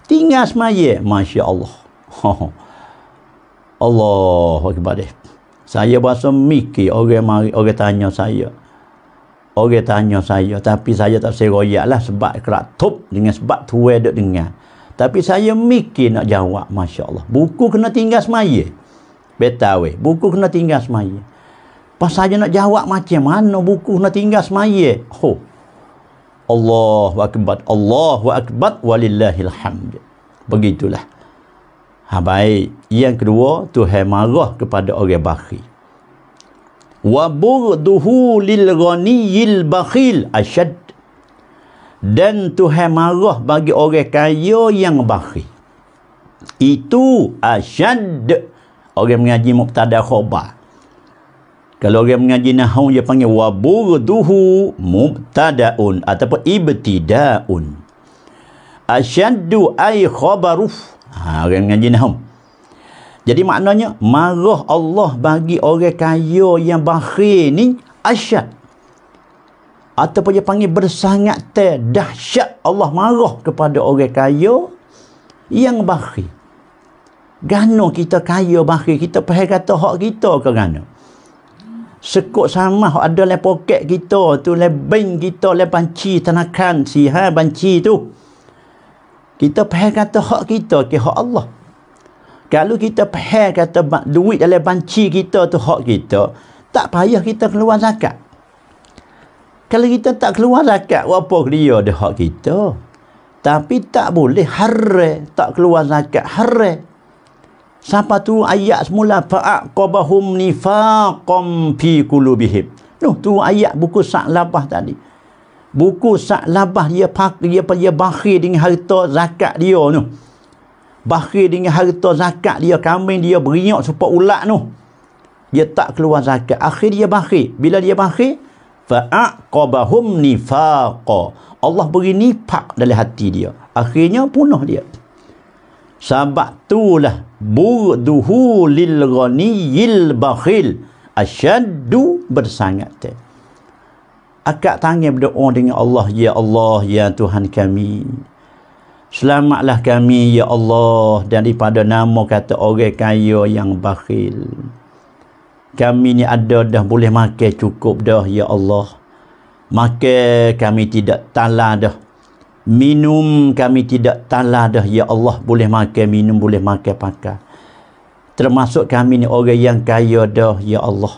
Tinggal semaya. Masya Allah. [laughs] Allah akibat Saya berasa mikir. Orang, mari, orang tanya saya. Orang tanya saya. Tapi saya tak seroyak lah. Sebab top Dengan sebab tuwe duduk dengar. Tapi saya mikir nak jawab. Masya Allah. Buku kena tinggal semaya. Betawe. Buku kena tinggal semaya. Pas saya nak jawab macam mana buku kena tinggal semaya. Oh. Allahu akbar Allahu akbar walillahil hamd begitulah ha baik yang kedua Tuhan marah kepada orang bakhil wa burduhu lil ghaniyil bakhil ashad, dan Tuhan marah bagi orang kaya yang bakhil itu ashad, orang mengaji muktada khabar kalau orang mengaji nahu dia panggil waburduhu mubtadaun ataupun ibtidaun. Asyaddu ay khabaruf. Ha, orang mengaji nahu. Jadi maknanya marah Allah bagi orang kaya yang bakhil ni asyad. Ataupun dia panggil bersangat ter dahsyat Allah marah kepada orang kaya yang bakhil. Gano kita kaya bakhil kita pergi kata hak kita ke gano? sekut sama ada le poket kita tu le bank kita le banci tenakan si ha banci tu kita pahal kata hak kita ke hak Allah kalau kita pahal kata duit dalam banci kita tu hak kita tak payah kita keluar zakat kalau kita tak keluar zakat apa dia ada hak kita tapi tak boleh haram tak keluar zakat haram Siapa tu ayat semula fa'aq qabahum nifaqam fi qulubihim. Noh tu ayat buku Sa' Labah tadi. Buku Sa' Labah dia pak dia dia bakhil dengan harta zakat dia noh. Bakhil dengan harta zakat dia kambing dia beriak supaya ulat noh. Dia tak keluar zakat. Akhir dia bakhil. Bila dia bakhil fa'aq qabahum nifaqa. Allah beri nifaq dalam hati dia. Akhirnya punah dia. Sebab lah burduhu lil ghaniyil bakhil asyaddu bersangat akak tangih berdoa dengan Allah ya Allah ya Tuhan kami selamatlah kami ya Allah daripada nama kata orang kaya yang bakhil kami ni ada dah boleh makan cukup dah ya Allah makan kami tidak talah dah minum kami tidak talah dah ya Allah boleh makan minum boleh makan pakai termasuk kami ni orang yang kaya dah ya Allah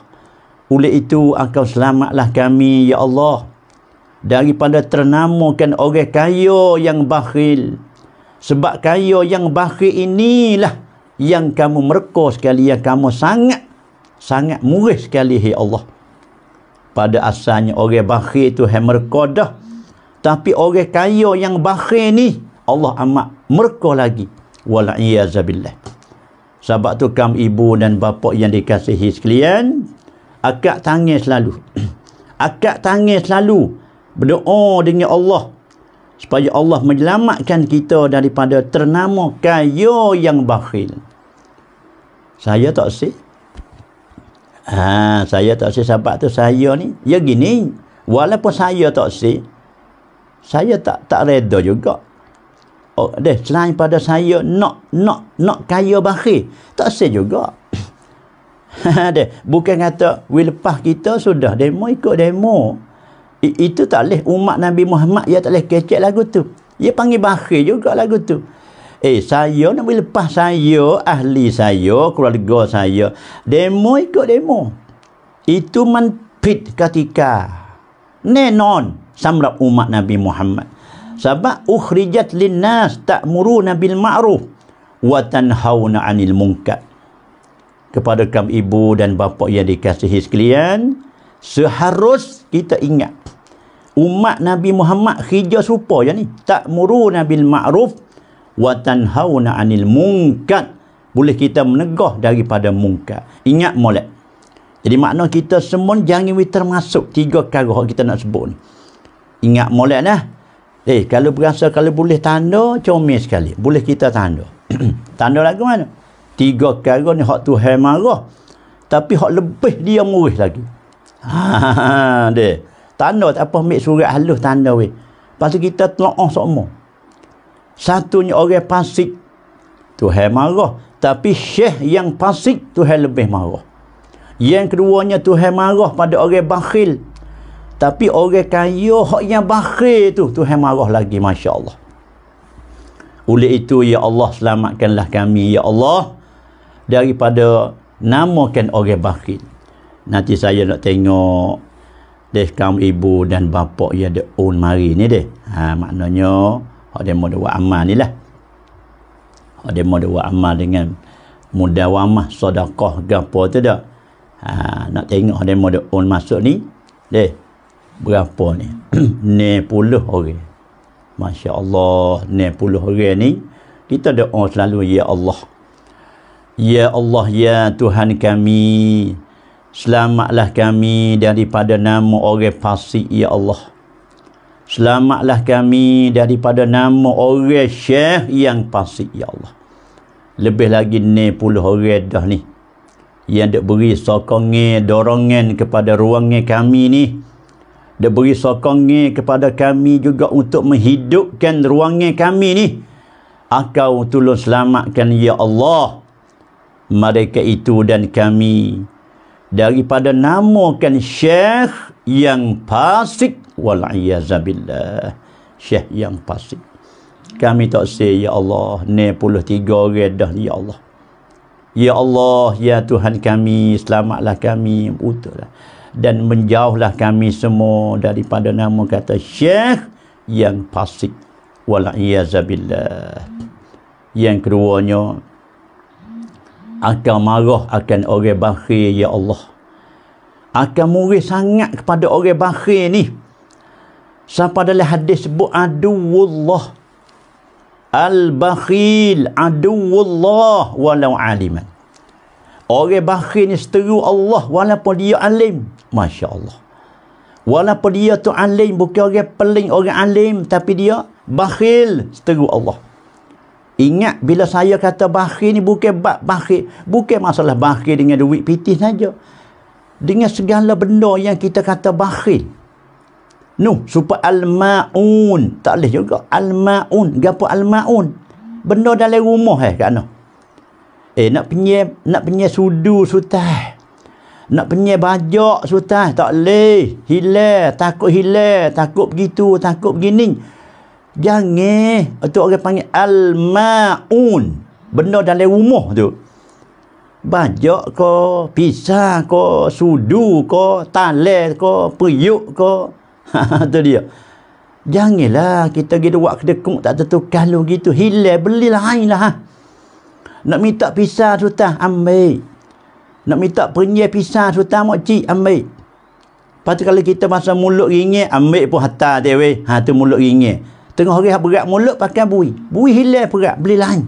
oleh itu engkau selamatlah kami ya Allah daripada ternamakan orang kaya yang bakhil sebab kaya yang bakhil inilah yang kamu merko sekali yang kamu sangat sangat murih sekali ya Allah pada asalnya orang bakhil itu hemerko tapi orang kaya yang bakhil ni, Allah amat merka lagi. Wal'iyazabilah. Sebab tu kam ibu dan bapa yang dikasihi sekalian, akak tangis selalu. [clears throat] akak tangis selalu berdoa dengan Allah supaya Allah menyelamatkan kita daripada ternama kaya yang bakhil. Saya tak sih. Ha, saya tak sih sebab tu saya ni. Ya gini, walaupun saya tak sih saya tak tak reda juga oh, deh selain pada saya nak nak nak kaya bakhil tak se juga [laughs] deh bukan kata we lepas kita sudah demo ikut demo I, itu tak leh umat Nabi Muhammad ya tak leh kecek lagu tu ia panggil bakhil juga lagu tu Eh saya nak boleh lepas saya, ahli saya, keluarga saya. Demo ikut demo. Itu menpit ketika. Nenon samrap umat Nabi Muhammad. Sebab ukhrijat linnas ta'muruna bil ma'ruf wa tanhauna 'anil munkar. Kepada kaum ibu dan bapa yang dikasihi sekalian, seharus kita ingat umat Nabi Muhammad kerja serupa je ni ta'muruna bil ma'ruf wa tanhauna 'anil munkar boleh kita menegah daripada mungkar ingat molek jadi makna kita semua jangan we termasuk tiga perkara yang kita nak sebut ni ingat molek lah eh kalau berasa kalau boleh tanda comel sekali boleh kita tanda [clears throat] tanda lagi mana tiga kara ni hak tu hai marah tapi hak lebih dia murih lagi ha, ha, ha, ha deh tanda tak apa ambil surat halus tanda weh lepas tu kita telah semua satunya orang pasik tu hai marah tapi syekh yang pasik tu hai lebih marah yang keduanya tu hai marah pada orang bakhil tapi orang kaya hak yang bakhil tu Tuhan marah lagi masya-Allah. Oleh itu ya Allah selamatkanlah kami ya Allah daripada namakan orang bakhil. Nanti saya nak tengok dek kaum ibu dan bapa yang ada own mari ni deh. Ha maknanya hak dia mau buat amal ni lah. Hak dia mau buat amal dengan mudawamah sedekah gapo tu dah. Ha nak tengok hak dia mau own masuk ni. Deh berapa ni [clears throat] ni puluh orang Masya Allah ni puluh orang ni kita doa selalu Ya Allah Ya Allah Ya Tuhan kami selamatlah kami daripada nama orang fasik Ya Allah selamatlah kami daripada nama orang syekh yang fasik Ya Allah lebih lagi ni puluh orang dah ni yang diberi sokongan dorongan kepada ruangan kami ni dia beri sokongnya kepada kami juga untuk menghidupkan ruangnya kami ni. Akau tolong selamatkan Ya Allah. Mereka itu dan kami. Daripada namakan Syekh yang pasik. Wal'iyazabilah. Syekh yang pasik. Kami tak say Ya Allah. Ni puluh tiga redah Ya Allah. Ya Allah, Ya Tuhan kami, selamatlah kami. Betul lah dan menjauhlah kami semua daripada nama kata syekh yang fasik walaiyazabilah yang keduanya akan marah akan orang bakhil ya Allah akan murih sangat kepada orang bakhil ni siapa dalam hadis sebut aduwullah al-bakhil aduwullah walau aliman orang bakhil ni seteru Allah walaupun dia alim Masya Allah. Walaupun dia tu alim, bukan orang peling, orang alim, tapi dia bakhil seteru Allah. Ingat bila saya kata bakhil ni bukan bak bakhil, bukan masalah bakhil dengan duit pitih saja. Dengan segala benda yang kita kata bakhil. Nuh, supa al-ma'un. Tak boleh juga. Al-ma'un. Gapa al-ma'un? Benda dalam rumah eh, kat mana? Eh, nak punya, nak punya sudu, sutah nak penyek bajak sultan tak leh hilal takut hilal takut begitu takut begini jangan itu orang panggil al-ma'un benda dalam rumah tu bajak ko pisah ko sudu ko tale ko periuk ko [laughs] tu dia janganlah kita pergi buat kedekuk tak tertukar lu gitu hilal belilah lah ha. nak minta pisah sultan ambil nak minta penyih pisah sultan makcik ambil. Lepas tu kalau kita masa mulut ringit, ambil pun hata dia weh. Ha tu mulut ringit. Tengah hari hak berat mulut pakai bui. Bui hilang berat, beli lain.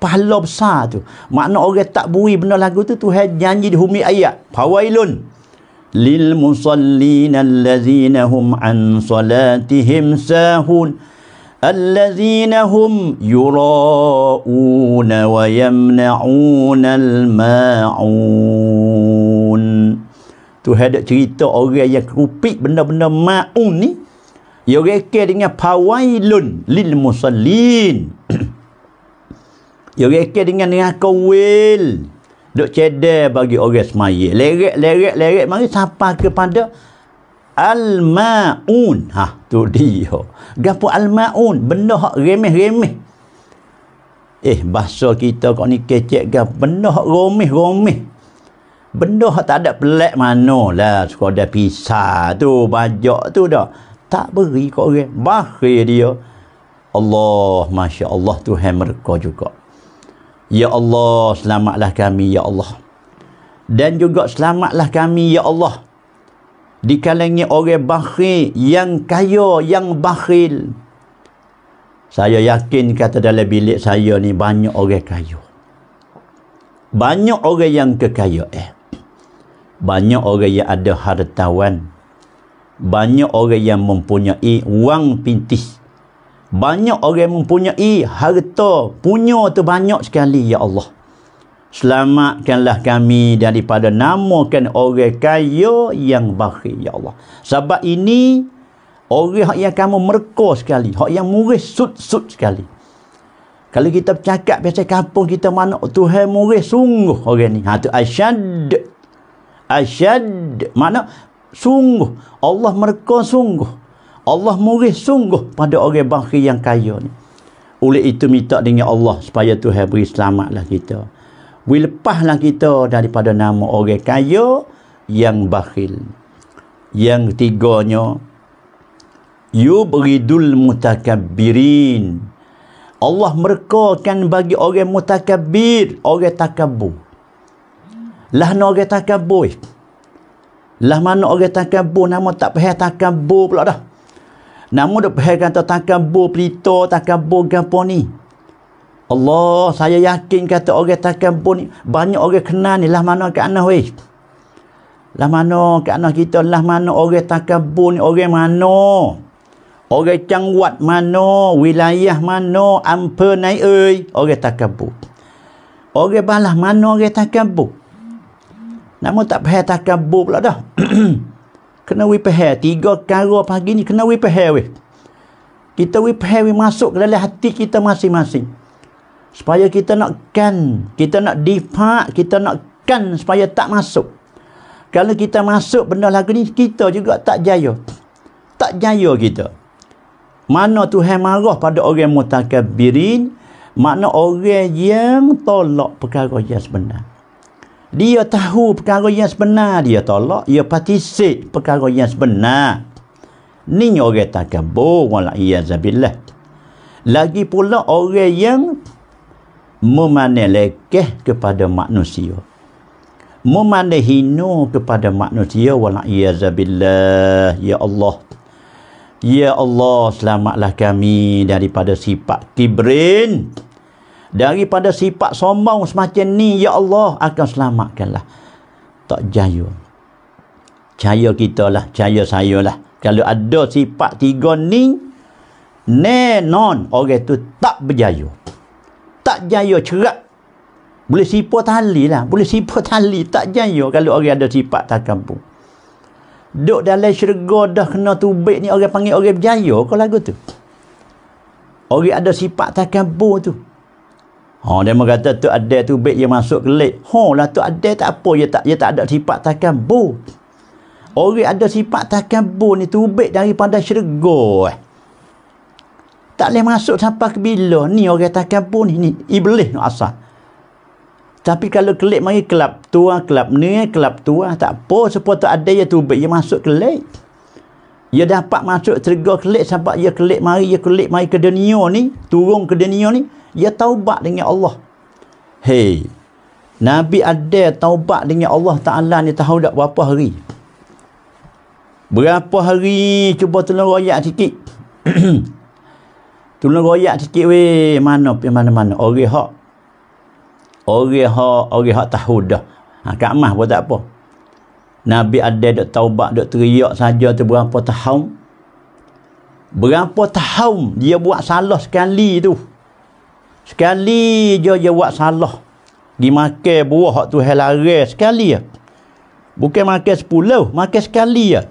Pahala besar tu. Makna orang tak bui benda lagu tu, Tuhan janji di humi ayat. Fawailun. Lil musallina allazinahum an salatihim sahun. الذين هم يراءون ويمنعون الماعون tu ada cerita orang yang kerupik benda-benda ma'un ni ia reka dengan pawailun lil musallin ia reka dengan dengan kawil duk cedar bagi orang semaya lerek lerek lerek mari sampai kepada al-ma'un ha tu dia Gapu al-ma'un benda hak remeh-remeh eh bahasa kita kau ni kecek gap benda hak remeh-remeh benda hak tak ada pelak mano lah ada pisah tu bajak tu dah tak beri kau orang bahaya dia Allah Masya Allah tu Tuhan kau juga Ya Allah selamatlah kami Ya Allah dan juga selamatlah kami Ya Allah di kalangan orang bakhil yang kaya yang bakhil saya yakin kata dalam bilik saya ni banyak orang kaya banyak orang yang kekaya eh banyak orang yang ada hartawan banyak orang yang mempunyai wang pintih banyak orang mempunyai harta punya tu banyak sekali ya Allah selamatkanlah kami daripada namakan orang kaya yang bakhil ya Allah sebab ini orang yang kamu merko sekali hak yang murih sut-sut sekali kalau kita bercakap biasa kampung kita mana Tuhan murih sungguh orang ni ha tu asyad asyad mana sungguh Allah merko sungguh Allah murih sungguh pada orang bakhil yang kaya ni oleh itu minta dengan Allah supaya Tuhan beri selamatlah kita lepahlah kita daripada nama orang kaya yang bakhil. Yang ketiganya, yubridul mutakabbirin. Allah merekakan bagi orang mutakabbir, orang takabur. Lah nak orang takabur. Eh? Lah mana orang takabur, nama tak payah takabur pula dah. Nama dia payah kata takabur pelita, takabur gampang ni. Allah, saya yakin kata orang takkan pun banyak orang kenal ni lah mana ke anak weh. Lah mana ke anak kita lah mana orang takkan pun orang mana. Orang cangwat mana, wilayah mana, ampa naik oi, orang takkan pun. Orang balah mana orang takkan pun. Namun tak payah takkan pun pula dah. [clears throat] kena wipahe tiga kara pagi ni kena wipahe weh. Kita wipahe we masuk ke dalam hati kita masing-masing supaya kita nak kan kita nak defak kita nak kan supaya tak masuk kalau kita masuk benda lagu ni kita juga tak jaya tak jaya kita mana Tuhan marah pada orang yang mutakabirin makna orang yang tolak perkara yang sebenar dia tahu perkara yang sebenar dia tolak dia patisik perkara yang sebenar ni orang takabur wala'iyazabilah lagi pula orang yang memanelekeh kepada manusia hino kepada manusia wala iazabilah ya Allah ya Allah selamatlah kami daripada sifat kibrin daripada sifat sombong semacam ni ya Allah akan selamatkanlah tak jaya cahaya kita lah cahaya saya lah kalau ada sifat tiga ni ne non orang tu tak berjaya tak jaya cerak boleh sipa tali lah boleh sipa [laughs] tali tak jaya kalau orang ada sifat tak kampung duk dalam syurga dah kena tubik ni orang panggil orang berjaya kau lagu tu orang ada sifat tak kampung tu Ha, dia kata tu ada tu baik yang masuk kelik. Ha, lah tu ada tak apa. Dia tak, dia tak ada sifat takkan bo. Orang ada sifat takkan bo ni tu baik daripada syurga. Eh. Tak boleh masuk sampai ke bila. Ni orang takkan pun ni. Iblis nak asal. Tapi kalau kelip mari kelab tua, kelab ni, kelab tua. Tak apa. Sebab tak ada yang tu Dia masuk kelip. Dia dapat masuk tergol kelip sampai dia kelip mari. Dia kelip mari ke dunia ni. Turun ke dunia ni. Dia taubat dengan Allah. Hei. Nabi ada taubat dengan Allah Ta'ala ni tahu tak berapa hari. Berapa hari? Cuba tolong royak sikit. [clears throat] Tulung royak sikit weh. Mana pergi mana-mana. Orang hak. Orang hak. Orang hak tahu dah. Ha, Kak Mas pun tak apa. Nabi ada dok taubat, dok teriak saja tu berapa tahun. Berapa tahun dia buat salah sekali tu. Sekali je dia buat salah. Dimakai buah tu helare sekali ya. Bukan makan sepuluh, makan sekali ya.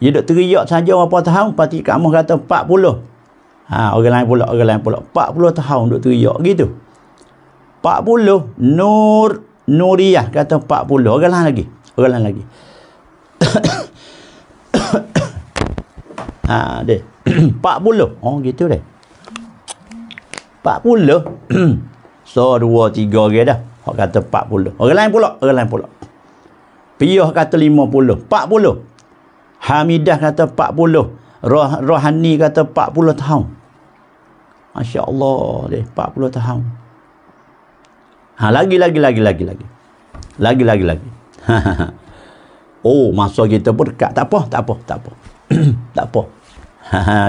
Dia dok teriak saja berapa tahun, pati kamu kata empat puluh. Ha, orang lain pula, orang lain pula. 40 tahun duduk teriak gitu. 40 Nur Nuriah kata 40 orang lain lagi. Orang lain lagi. [coughs] ha, deh. [coughs] 40. Oh gitu deh. 40 [coughs] so 2 3 orang okay, dah. Hak kata 40. Orang lain pula, orang lain pula. Piyah kata 50, 40. Hamidah kata 40. Roh, rohani kata 40 tahun. Masya Allah, deh, 40 tahun. Ha, lagi, lagi, lagi, lagi, lagi. Lagi, lagi, lagi. [laughs] oh, masa kita pun dekat. Tak apa, tak apa, tak apa. [clears throat] tak apa.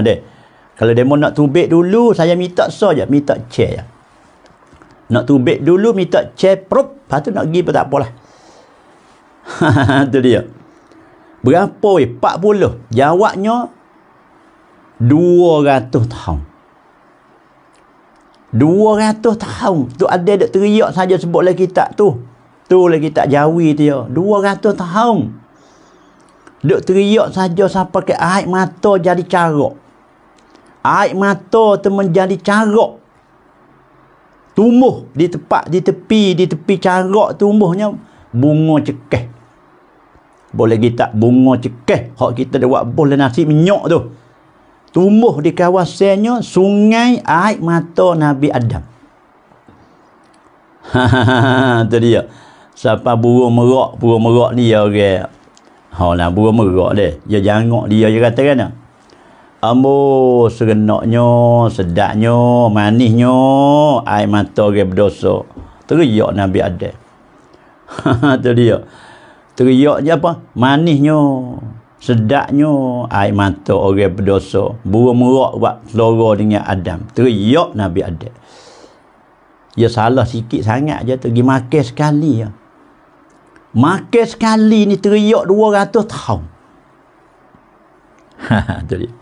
[laughs] deh, kalau dia mau nak tubik dulu, saya minta saja, minta chair ya. Nak tubik dulu, minta chair prop. Lepas tu nak pergi, tak apalah. [laughs] Itu dia. Berapa weh? 40. Jawabnya, 200 tahun. Dua ratus tahun tu ada dak teriak saja sebut lagi kitab tu tu lagi kitab jawi tu ya 200 tahun dak teriak saja sampai ke air mata jadi carok air mata tu menjadi carok tumbuh di tempat di tepi di tepi carok tumbuhnya bunga cekeh boleh kita bunga cekeh hak kita dah buat boleh nasi minyak tu tumbuh di kawasannya sungai air mata Nabi Adam. Ha ha ha Siapa burung merak, burung merak ni ya orang. Okay. Ha lah burung merak dia. Dia jangok dia dia kata kan. Ambo serenaknya, sedaknya, manisnya air mata orang okay, berdosa. Teriak Nabi Adam. Ha ha tu dia. Teriaknya apa? Manisnya sedaknya air mata orang berdosa burung murak buat seloro dengan Adam teriak Nabi Adam dia ya, salah sikit sangat je tu pergi makan sekali ya. makan sekali ni teriak 200 tahun ha, ha, tu dia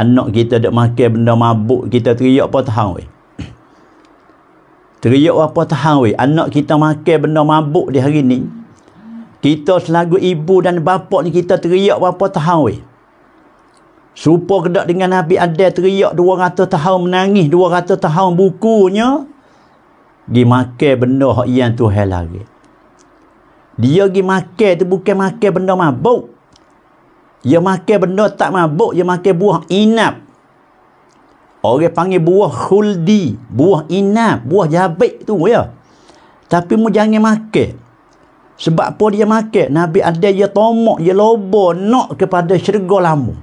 anak kita dak makan benda mabuk kita teriak apa tahun weh teriak apa tahun weh anak kita makan benda mabuk di hari ni kita selagu ibu dan bapak ni kita teriak berapa tahun weh. Supo kedak dengan Nabi Adel teriak 200 tahun menangis 200 tahun bukunya gi makan benda hak ian Tuhan lagi. Dia gi makan tu bukan makan benda mabuk. Dia makan benda tak mabuk, dia makan buah inap. Orang panggil buah khuldi, buah inap, buah jabik tu ya. Tapi mu jangan makan. Sebab apa dia makan? Nabi ada dia tomok, dia lobo nak kepada syurga lama.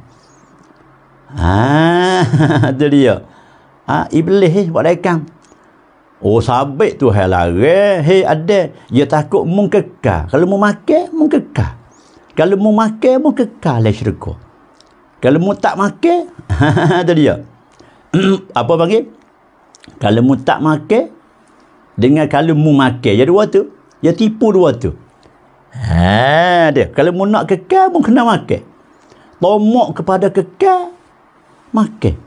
Ha, [laughs] tu dia. Ha, iblis eh, buat rekam. Oh, sabit tu hal lari. Hei, ada. Dia takut mung kekal. Kalau mau makan, mung kekal. Kalau mau makan, mung kekal lah syurga. Kalau mu tak makan, [laughs] tu dia. [clears throat] apa panggil? Kalau mu tak makan, dengan kalau mu makan. Jadi, dua tu. Ya tipu dua tu. Ha dia kalau mu nak kekal mu kena makan. Tomok kepada kekal makan.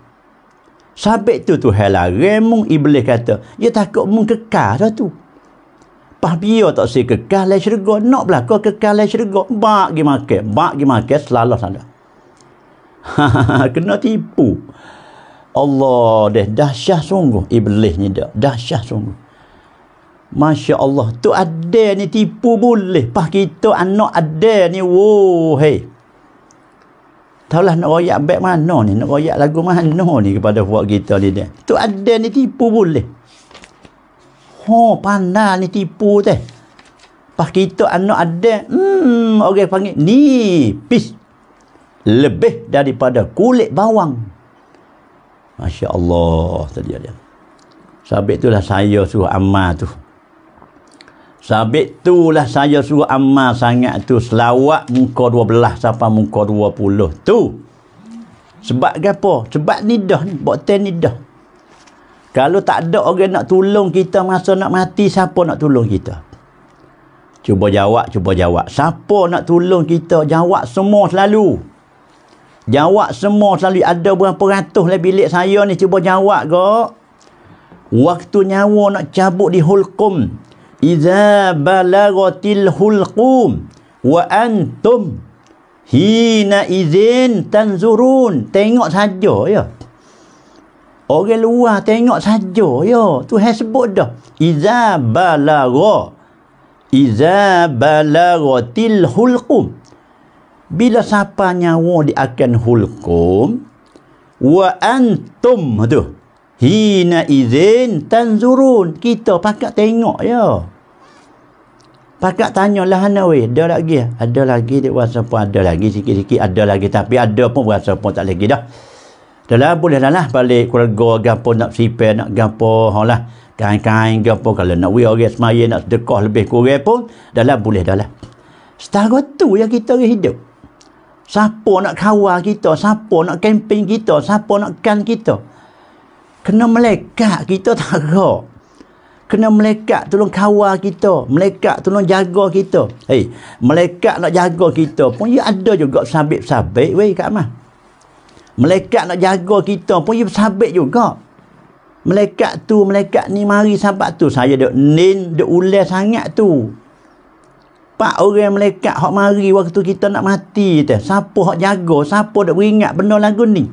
Sabit tu tu hal remu iblis kata, ya takut mu kekal dah tu. Pah biar tak si kekal lai syurga, nak belah kau kekal lai syurga, bak gi makan, bak gi makan selalu sana. [laughs] kena tipu. Allah deh dahsyah sungguh iblis ni dah, dahsyah sungguh. Masya Allah. Tu ada ni tipu boleh. Pah kita anak ada ni. Wow, hey. Taulah nak royak beg mana ni? Nak royak lagu mana ni kepada buat kita ni dia? Tu ada ni tipu boleh. Ho, oh, pandai ni tipu teh. Pah kita anak ada. Hmm, orang okay, panggil ni pis. Lebih daripada kulit bawang. Masya Allah. Tadi ada. Sabit itulah saya suruh amal tu. Sabit tu lah saya suruh amal sangat tu. Selawat muka dua belah sampai muka dua puluh tu. Sebab apa? Sebab nidah ni. Bukti nidah. Kalau tak ada orang nak tolong kita masa nak mati, siapa nak tolong kita? Cuba jawab, cuba jawab. Siapa nak tolong kita? Jawab semua selalu. Jawab semua selalu. Ada berapa ratus lah bilik saya ni. Cuba jawab kok. Waktu nyawa nak cabut di hulkum. Iza balagotil hulqum wa antum hina izin tanzurun. Tengok saja ya. Orang luar tengok saja ya. Tu hai sebut dah. Iza balagho. Iza balagotil hulqum. Bila siapa nyawa di akan hulqum. Wa antum tu. Hina izin tanzurun. Kita pakat tengok Ya. Pakak tanya lah ana weh, ada lagi? Ada lagi dia rasa pun ada lagi sikit-sikit ada lagi tapi ada pun rasa pun tak lagi dah. Dalam boleh dah lah balik keluarga gapo nak sipe nak gapo hang lah. Kain-kain gapo kalau nak weh orang semaya nak sedekah lebih kurang pun dalam boleh dah lah. Setara tu yang kita hidup. Siapa nak kawal kita? Siapa nak kemping kita? Siapa nak kan kita? Kena melekat kita [laughs] tak rok kena melekat tolong kawal kita melekat tolong jaga kita hei melekat nak jaga kita pun ia ya ada juga sabit-sabit wei kat mah melekat nak jaga kita pun ia ya sabit juga melekat tu melekat ni mari sahabat tu saya dok nin dok ulas sangat tu pak orang melekat hok mari waktu kita nak mati tu siapa hok jaga siapa dok ingat benda lagu ni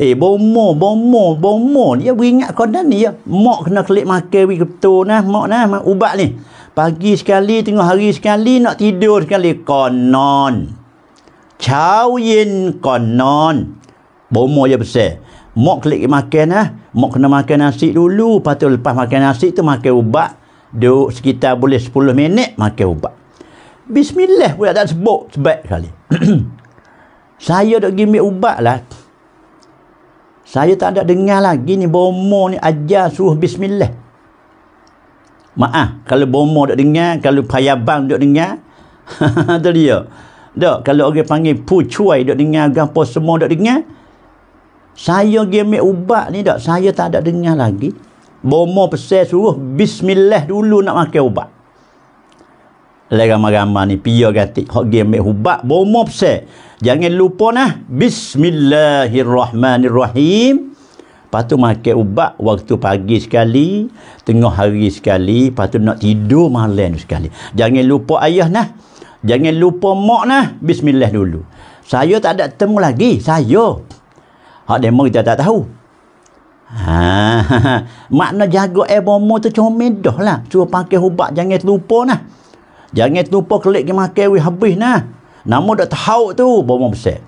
Eh, bomo, bomo, bomo. Dia beringat kodan ni, ya. Mak kena kelip makan wik betul, nah. Mak, nah, ubat ni. Pagi sekali, tengah hari sekali, nak tidur sekali. Konon. Chow yin konon. Bomo je besar. Mak kelip makan, nah. Mak kena makan nasi dulu. Lepas tu, lepas makan nasi tu, makan ubat. Duk sekitar boleh 10 minit, makan ubat. Bismillah, budak tak sebut sebaik kali. [clears throat] Saya dah pergi ambil ubat lah. Saya tak ada dengar lagi ni bomo ni ajar suruh bismillah. Maaf kalau bomo tak dengar, kalau payabang tak dengar. Itu [laughs] dia. dok kalau orang panggil pucuai tak dengar, gampang semua tak dengar. Saya pergi ambil ubat ni tak, saya tak ada dengar lagi. Bomo pesan suruh bismillah dulu nak makan ubat. Lagi ramai-ramai ni, pia katik, orang pergi ambil ubat, bomo pesan. Jangan lupa nah. Bismillahirrahmanirrahim. Lepas tu makan ubat waktu pagi sekali, tengah hari sekali, lepas tu nak tidur malam sekali. Jangan lupa ayah nah. Jangan lupa mak nah. Bismillah dulu. Saya tak ada temu lagi. Saya. Hak demo kita tak tahu. Ha, [laughs] makna jaga air bomo tu cuma medah lah. Suruh pakai ubat jangan terlupa nah. Jangan terlupa klik ke makan habis nah. Nama dak tahu tu bomo besar.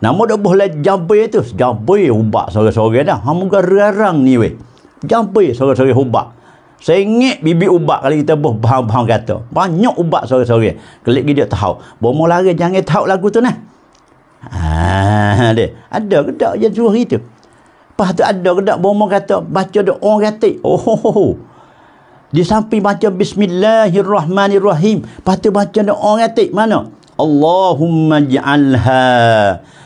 Nama dak boleh jambai tu, jambai ubak sore-sore dah. Ha muka rerang ni weh. Jambai sore-sore ubak. Sengit bibi ubak kalau kita boh bahang-bahang kata. Banyak ubak sore-sore. Kelik dia tahu. Bomo lari jangan tahu lagu tu nah. Ah, ada. Ada ke tak yang suruh itu? Lepas tu ada ke tak bomo kata baca doa orang kata. Oh, ho, ho, ho. Di samping baca Bismillahirrahmanirrahim. Lepas baca doa orang kata. Mana? Allahumma ij'alha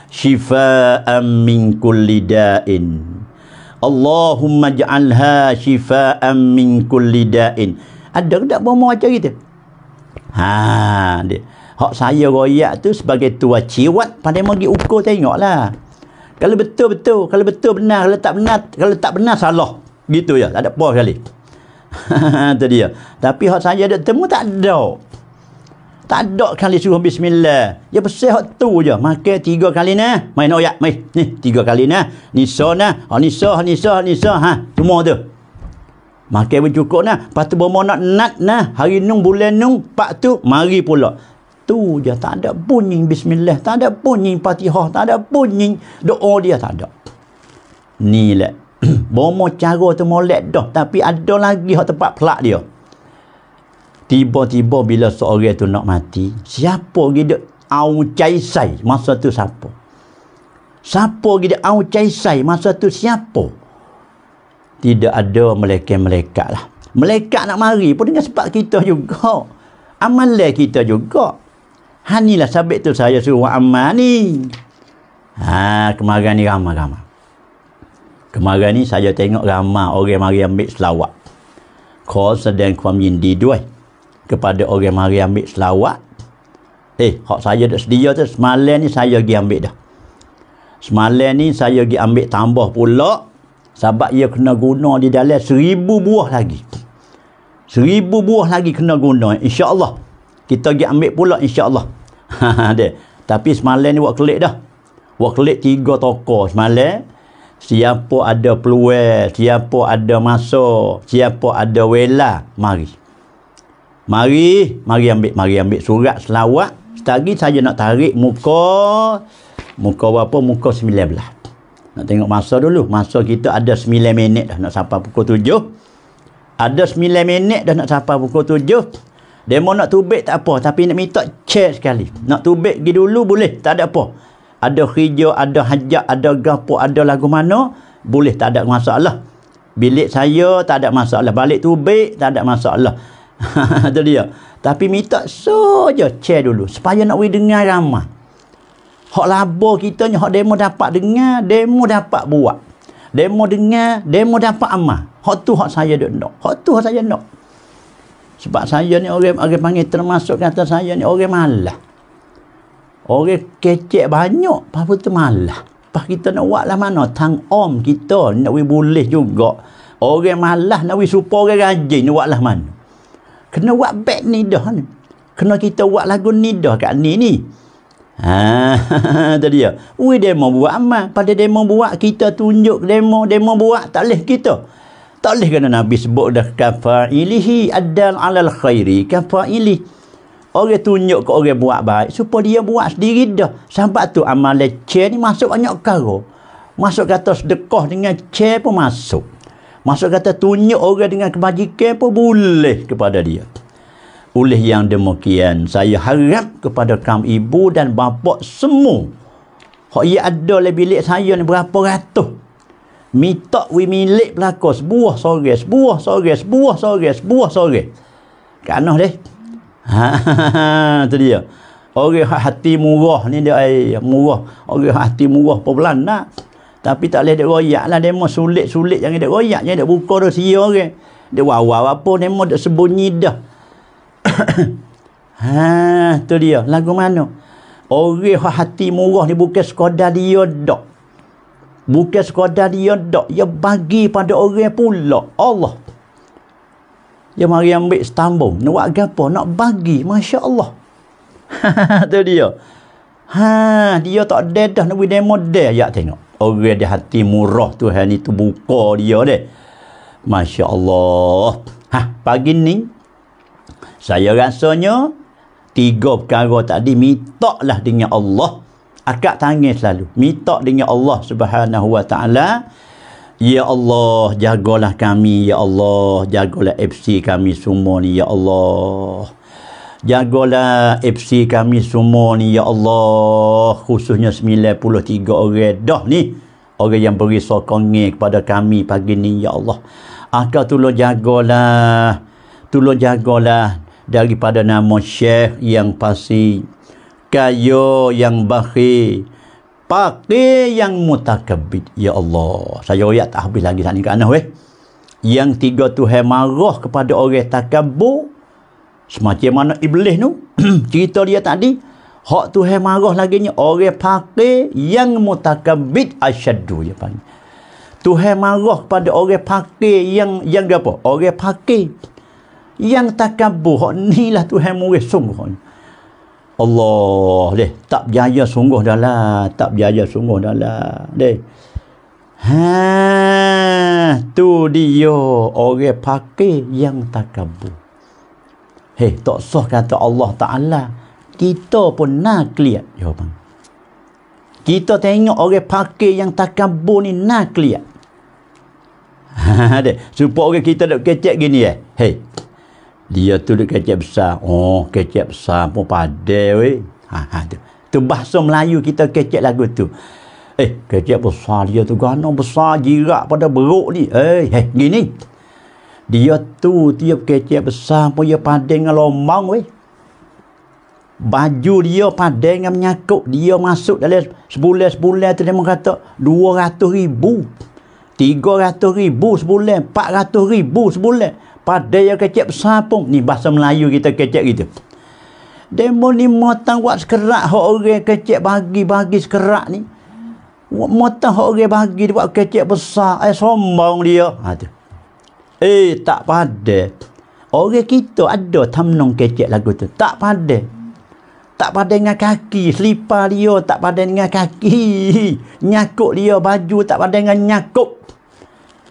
shifaa'an min kulli da'in. Allahumma ij'alha shifaa'an min kulli da'in. Ada dak bomo macam gitu? Ha, dia. Hak saya royak tu sebagai tua ciwat pandai pergi ukur tengoklah. Kalau betul betul, kalau betul benar, kalau tak benar, kalau tak benar salah. Gitu ya, tak ada apa sekali. [laughs] Itu dia. Tapi hak saya ada temu tak ada tak ada kali suruh bismillah dia ya, pesih hak tu je maka tiga kali ni main oyak mai ni tiga kali ni ni so ni ha ni so ni so ni so ha semua tu maka pun cukup ni lepas tu bermakna nak nak hari nung bulan nung pak tu mari pula tu je tak ada bunyi bismillah tak ada bunyi patihah tak ada bunyi doa dia tak ada ni lah [clears throat] bermakna cara tu molek dah tapi ada lagi hak tempat pelak dia tiba-tiba bila seorang itu nak mati siapa gitu au cai sai masa tu siapa siapa gitu au cai sai masa tu siapa tidak ada meleka meleka lah Meleka nak mari pun dengan sebab kita juga amalan kita juga hanilah sabit tu saya suruh amal ni ha, kemarin ni ramah ramah. kemarin ni saya tengok ramah. orang mari ambil selawat kau sedang kuam yin di duai kepada orang yang mari ambil selawat eh hak saya dah sedia tu semalam ni saya pergi ambil dah semalam ni saya pergi ambil tambah pula sebab ia kena guna di dalam seribu buah lagi seribu buah lagi kena guna insyaAllah kita pergi ambil pula insyaAllah ha [laughs] tapi semalam ni buat kelik dah buat kelik tiga toko semalam siapa ada peluang siapa ada masa siapa ada wela mari Mari, mari ambil, mari ambil surat selawat. Setagi saja nak tarik muka, muka berapa? Muka sembilan belah. Nak tengok masa dulu. Masa kita ada sembilan minit dah nak sampai pukul tujuh. Ada sembilan minit dah nak sampai pukul tujuh. Dia mau nak tubik tak apa. Tapi nak minta cek sekali. Nak tubik pergi dulu boleh. Tak ada apa. Ada hijau, ada hajak, ada gapo, ada lagu mana. Boleh. Tak ada masalah. Bilik saya tak ada masalah. Balik tubik tak ada masalah. [laughs] Itu dia. Tapi minta so je share dulu. Supaya nak boleh dengar ramai. Hak labo kita ni, hak demo dapat dengar, demo dapat buat. Demo dengar, demo dapat amal. Hak tu hak saya duk nak. Hak tu hak saya nak. Sebab saya ni orang, orang panggil termasuk kata saya ni orang malah. Orang kecek banyak, pas tu malah. Pas kita nak buat lah mana, tang om kita nak boleh juga. Orang malah nak boleh supaya orang rajin, nak buat lah mana kena buat bet ni dah ni kena kita buat lagu ni dah kat ni ni ha [laughs] tu dia we demo buat amal pada demo buat kita tunjuk demo demo buat tak leh kita tak leh kena nabi sebut dah kafailihi adal alal khairi kafaili orang tunjuk ke orang buat baik supaya dia buat sendiri dah sampai tu amal leceh ni masuk banyak karo masuk kata sedekah dengan ceh pun masuk Maksud kata tunjuk orang dengan kebajikan pun boleh kepada dia. Oleh yang demikian, saya harap kepada kaum ibu dan bapa semua. Hak ia ada dalam bilik saya ni berapa ratus. Minta we milik belakang sebuah sore, sebuah sore, sebuah sore, sebuah sore. Kerana deh. Ha, [laughs] tu dia. Orang hati murah ni dia ay, murah. Orang hati murah pun belanak tapi tak boleh dia royak lah demo sulit-sulit jangan dia royak jangan dia buka dia sia orang okay? dia wawaw apa demo dia sembunyi dah [coughs] ha tu dia lagu mana orang hati murah ni bukan sekadar dia dok bukan sekadar dia dok dia bagi pada orang pula Allah dia mari ambil setambung nak buat apa nak bagi Masya Allah [coughs] ha, tu dia ha dia tak dah, nak buat demo dia ya tengok Orang di hati murah tu hari ni terbuka dia deh. Masya Allah. Ha, pagi ni, saya rasanya, tiga perkara tadi, minta lah dengan Allah. Akak tangis selalu. Minta dengan Allah subhanahu wa ta'ala. Ya Allah, jagalah kami. Ya Allah, jagalah FC kami semua ni. Ya Allah jagalah FC kami semua ni ya Allah khususnya 93 orang dah ni orang yang beri sokongi kepada kami pagi ni ya Allah akal tolong jagalah tolong jagalah daripada nama syekh yang pasti kayo yang bakhi pakai yang mutakabit ya Allah saya ayat tak habis lagi sana kat anak weh yang tiga tu hai marah kepada orang takabur Semacam mana iblis tu [clears throat] cerita dia tadi, hak Tuhan marah lagi ni orang fakir yang mutakabbid asyaddu dia panggil. Tuhan marah pada orang fakir yang yang dia apa? Orang fakir yang takabbur. Hak nilah Tuhan murih sungguh. Allah deh tak berjaya sungguh dalam tak berjaya sungguh dalam deh ha tu dia orang pakai yang takabur Hei, tak sah kata Allah Ta'ala. Kita pun nak lihat. Ya, bang. Kita tengok orang pakai yang takabur ni nak lihat. [laughs] Ada. Supaya orang kita duduk kecek gini eh. Hei. Dia tu duduk kecek besar. Oh, kecek besar pun pada weh. Ha, ha, tu. tu bahasa Melayu kita kecek lagu tu. Eh, kecek besar dia tu. Ganong besar jirak pada beruk ni. Eh, hey, hey, gini dia tu tiap kecil besar pun dia padeng dengan lombang weh baju dia padeng dengan menyakut dia masuk dalam sebulan-sebulan tu dia dua ratus ribu tiga ratus ribu sebulan empat ratus ribu sebulan pada yang kecil besar pun ni bahasa Melayu kita kecil gitu demo ni motang buat sekerak orang kecil bagi-bagi sekerak ni motang orang bagi dia buat kecil besar eh sombong dia ha, tu. Eh, tak pada. Orang kita ada tamnong kecek lagu tu. Tak pada. Tak pada dengan kaki. Selipar dia tak pada dengan kaki. Nyakuk dia baju tak pada dengan nyakuk.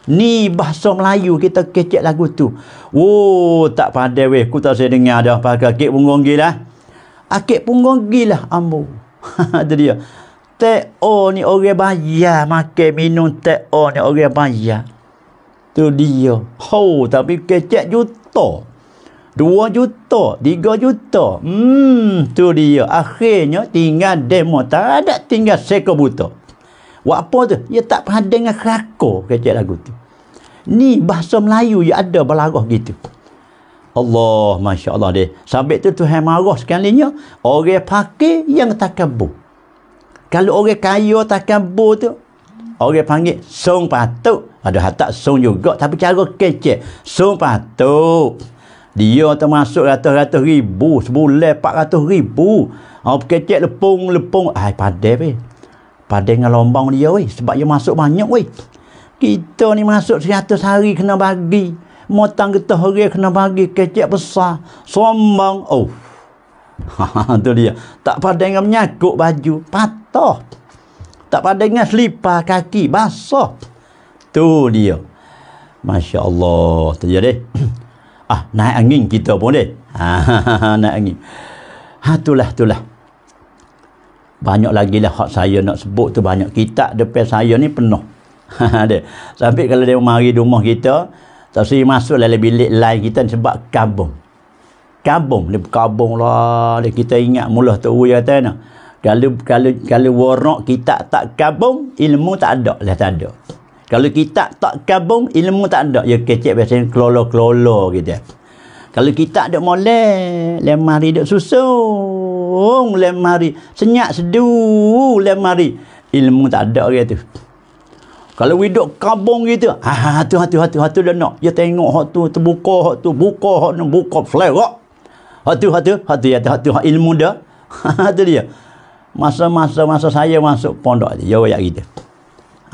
Ni bahasa Melayu kita kecek lagu tu. Oh, tak pada weh. Kuta saya dengar dah pakai kek punggung gila. Akik punggung gila ah. ah. ambo. [laughs] Itu dia. Teo ni orang bayar. Makan minum teo ni orang bayar tu dia ho oh, tapi kecek juta dua juta tiga juta hmm tu dia akhirnya tinggal demo tak ada tinggal seko buta buat apa tu dia tak pernah dengar kerako kecek lagu tu ni bahasa Melayu yang ada berlaruh gitu Allah Masya Allah deh. sampai tu Tuhan marah sekalinya orang pakai yang tak takabur kalau orang kaya takabur tu orang panggil song patuk. Ada hatak song juga tapi cara kecil. Song patuk. Dia termasuk ratus-ratus ribu. Sebulan empat ratus ribu. Orang kecil lepung-lepung. Ay, padai weh. Padai dengan lombang dia weh. Sebab dia masuk banyak weh. Kita ni masuk seratus hari kena bagi. Motang kita hari kena bagi. Kecil besar. Sombang. Oh. Itu [laughs] ha, ha, ha, dia. Tak padai dengan menyakut baju. Patuh. Patuh tak pada dengan selipar kaki basah tu dia Masya Allah terjadi [clears throat] ah naik angin kita pun deh ha, [laughs] naik angin ha itulah itulah banyak lagi lah hak saya nak sebut tu banyak kitab depan saya ni penuh ada [laughs] sampai kalau dia mari di rumah kita tak sering masuk lah bilik lain kita sebab kabung kabung dia kabung lah dia kita ingat mula tu ya tanya kalau kalau kalau warok kita tak kabung ilmu tak ada lah tak ada kalau kita tak kabung ilmu tak ada ya kecik biasanya kelolo-kelolo gitu kalau kita ada molek lemari dok susung lemari senyak seduh lemari ilmu tak ada gitu kalau widok kabung gitu ha ha tu ha tu ha dah nak ya tengok hak tu terbuka hak tu buka hak nak buka flare hak tu ha tu ha tu ya tu ha ilmu dah ha tu dia masa-masa masa saya masuk pondok dia jawab ayat kita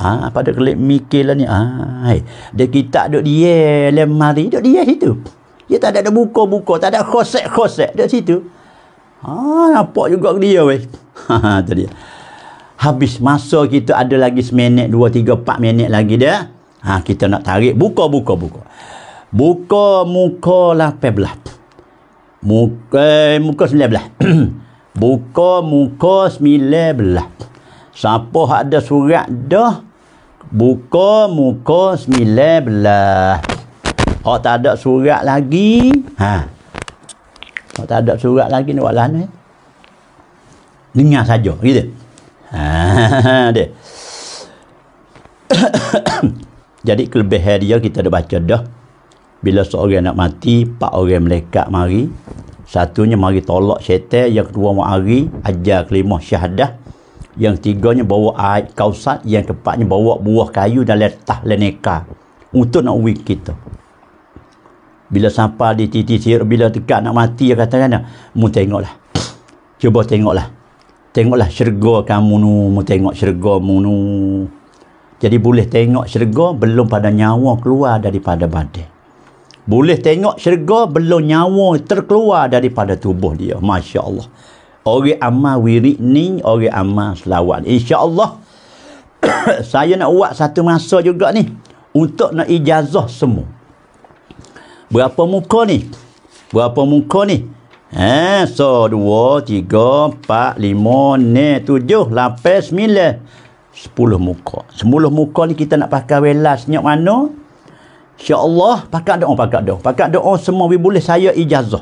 ah ha, pada kelip mikil lah ni ah ha, dia kita duduk dia lemari duduk dia situ dia tak ada buku-buku tak ada khosek-khosek duduk situ ah ha, nampak juga dia weh [laughs] ha ha habis masa kita ada lagi seminit dua tiga empat minit lagi dia ha kita nak tarik buka-buka buka buka muka lapan belah muka eh, muka sembilan belah [clears throat] buka muka sembilan belah. Siapa ada surat dah, buka muka sembilan belah. Kalau oh, tak ada surat lagi, ha. Kalau oh, tak ada surat lagi, ni buat lah ni. Dengar saja, gitu. Ha, [laughs] dia. [coughs] Jadi kelebihan dia kita dah baca dah. Bila seorang nak mati, empat orang melekat mari, Satunya mari tolak syaitan. Yang kedua mari ajar kelima syahadah. Yang tiganya bawa air kausat. Yang keempatnya bawa buah kayu dan letah leneka. Untuk nak uwi kita. Bila sampai di titik sihir, bila dekat nak mati, dia kata kan, mu tengoklah. Cuba tengoklah. Tengoklah syurga kamu nu, mu tengok syurga mu nu. Jadi boleh tengok syurga belum pada nyawa keluar daripada badan boleh tengok syurga belum nyawa terkeluar daripada tubuh dia Masya Allah orang amal wirik ni orang amal selawat Insya Allah [coughs] saya nak buat satu masa juga ni untuk nak ijazah semua berapa muka ni berapa muka ni Eh, so, dua, tiga, empat, lima, ne, tujuh, lapan, sembilan. Sepuluh muka. Sepuluh muka ni kita nak pakai welas ni mana? InsyaAllah, pakat doa, pakat doa. Pakat doa semua we boleh saya ijazah.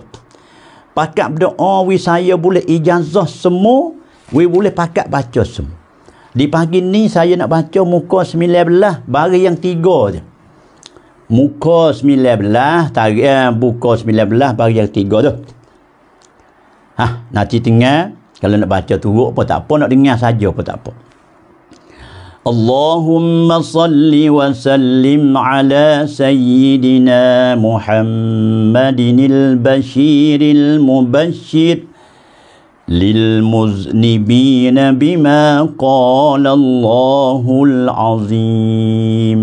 Pakat doa we saya boleh ijazah semua. We boleh pakat baca semua. Di pagi ni saya nak baca muka 19, bari yang tiga je. Muka 19, tarik, eh, buka 19, bari yang tiga tu. Ha, nanti tengah, kalau nak baca turut pun tak apa, nak dengar saja pun tak apa. اللهم صل وسلم على سيدنا محمد البشير المبشر للمذنبين بما قال الله العظيم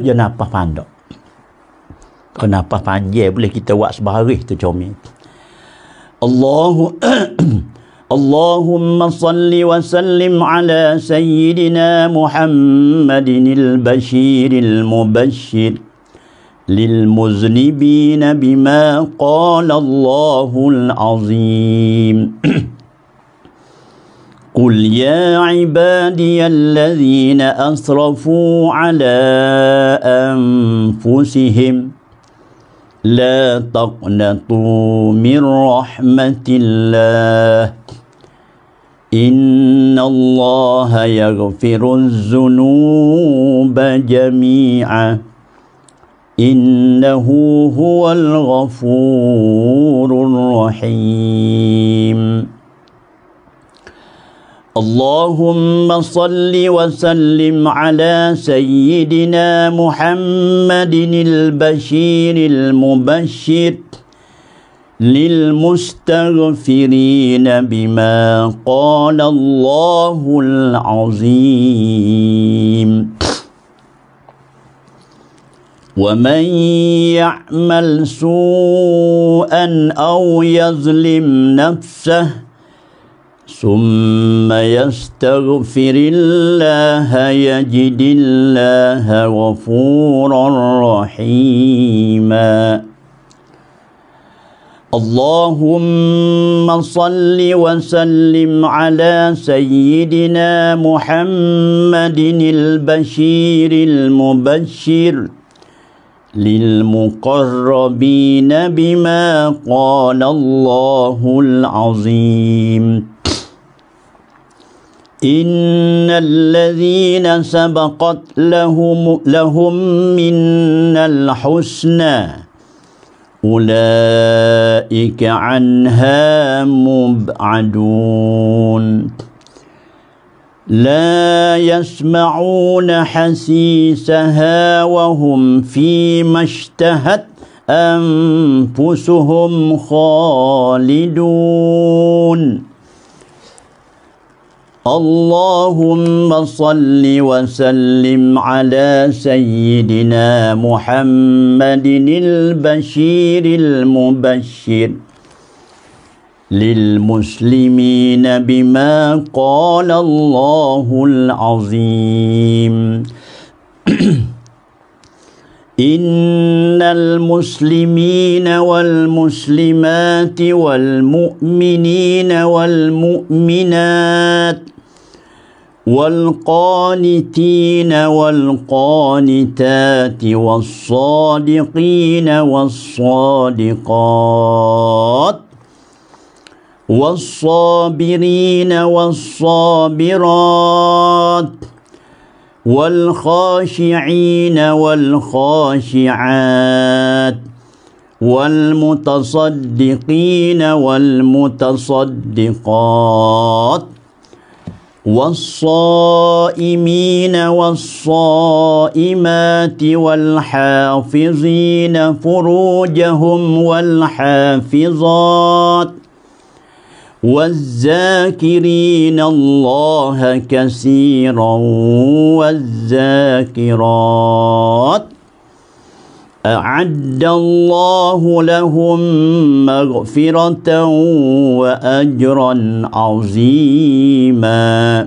يا napa pandok kenapa panjang boleh kita buat sebarih tu comel Allahu اللهم صل وسلم على سيدنا محمد البشير المبشر للمذنبين بما قال الله العظيم [clears throat] قل يا عبادي الذين أسرفوا على أنفسهم لا تقنطوا من رحمة الله إن الله يغفر الذنوب جميعا إنه هو الغفور الرحيم اللهم صل وسلم على سيدنا محمد البشير المبشر للمستغفرين بما قال الله العظيم ومن يعمل سوءا او يظلم نفسه ثم يستغفر الله يجد الله غفورا رحيما اللهم صل وسلم على سيدنا محمد البشير المبشر للمقربين بما قال الله العظيم إن الذين سبقت لهم لهم منا الحسنى أولئك عنها مبعدون لا يسمعون حسيسها وهم فيما اشتهت أنفسهم خالدون اللهم صل وسلم على سيدنا محمد البشير المبشر للمسلمين بما قال الله العظيم [clears throat] إن المسلمين والمسلمات والمؤمنين والمؤمنات والقانتين والقانتات والصادقين والصادقات والصابرين والصابرات والخاشعين والخاشعات والمتصدقين والمتصدقات والصائمين والصائمات والحافظين فروجهم والحافظات والذاكرين الله كثيرا والذاكرات أعد الله لهم مغفرة وأجرا عظيما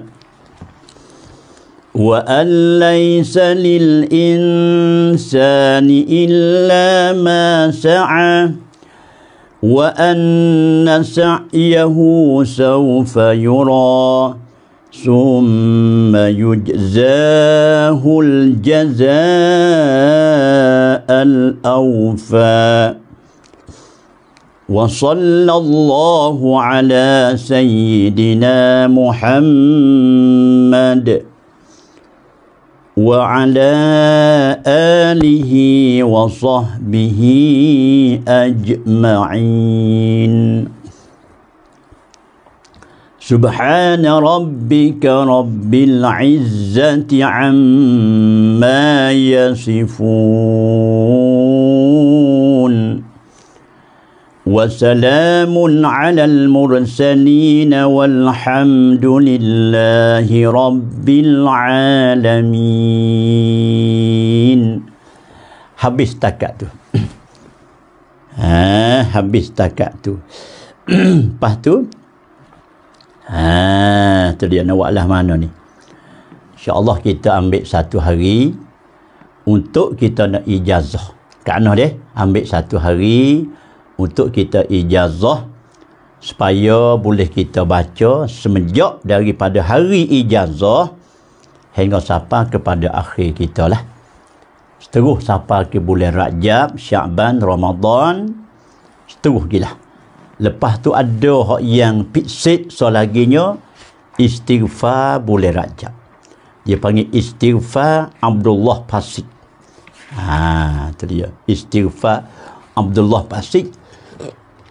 وأن ليس للإنسان إلا ما سعى وأن سعيه سوف يُرَى ثم يجزاه الجزاء الأوفى وصلى الله على سيدنا محمد وعلى آله وصحبه أجمعين سبحان ربك رب العزة عما يصفون وسلام على المرسلين والحمد لله رب العالمين habis تكاتو ها [coughs] ha تكاتو [coughs] Ha, tu dia nak buatlah mana ni. Insya Allah kita ambil satu hari untuk kita nak ijazah. Kanah dia ambil satu hari untuk kita ijazah supaya boleh kita baca semenjak daripada hari ijazah hingga sampai kepada akhir kita lah. Seterus sampai ke bulan Rajab, Syaban, Ramadan, seterus gilah. lah lepas tu ada hak yang pitsit selaginya istighfar boleh rajak dia panggil istighfar Abdullah Pasik ha tu dia istighfar Abdullah Pasik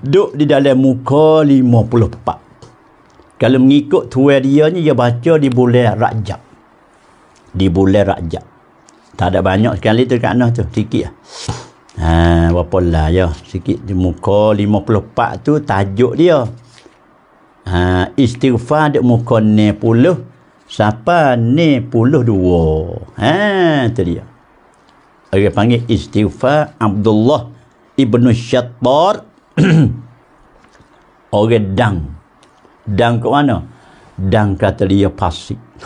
duk di dalam muka lima puluh 54 kalau mengikut tuan dia ni dia baca di boleh rajak. di boleh rajak. tak ada banyak sekali tu kat anak tu sikit lah ya. Ha, berapa lah ya. Sikit di muka 54 tu tajuk dia. Ha, istighfar di muka ni puluh. Siapa ni puluh dua. Ha, tu dia. Dia panggil istighfar Abdullah Ibn Syattar. [clears throat] Orang dang. Dang ke mana? Dang kata dia pasik. [laughs]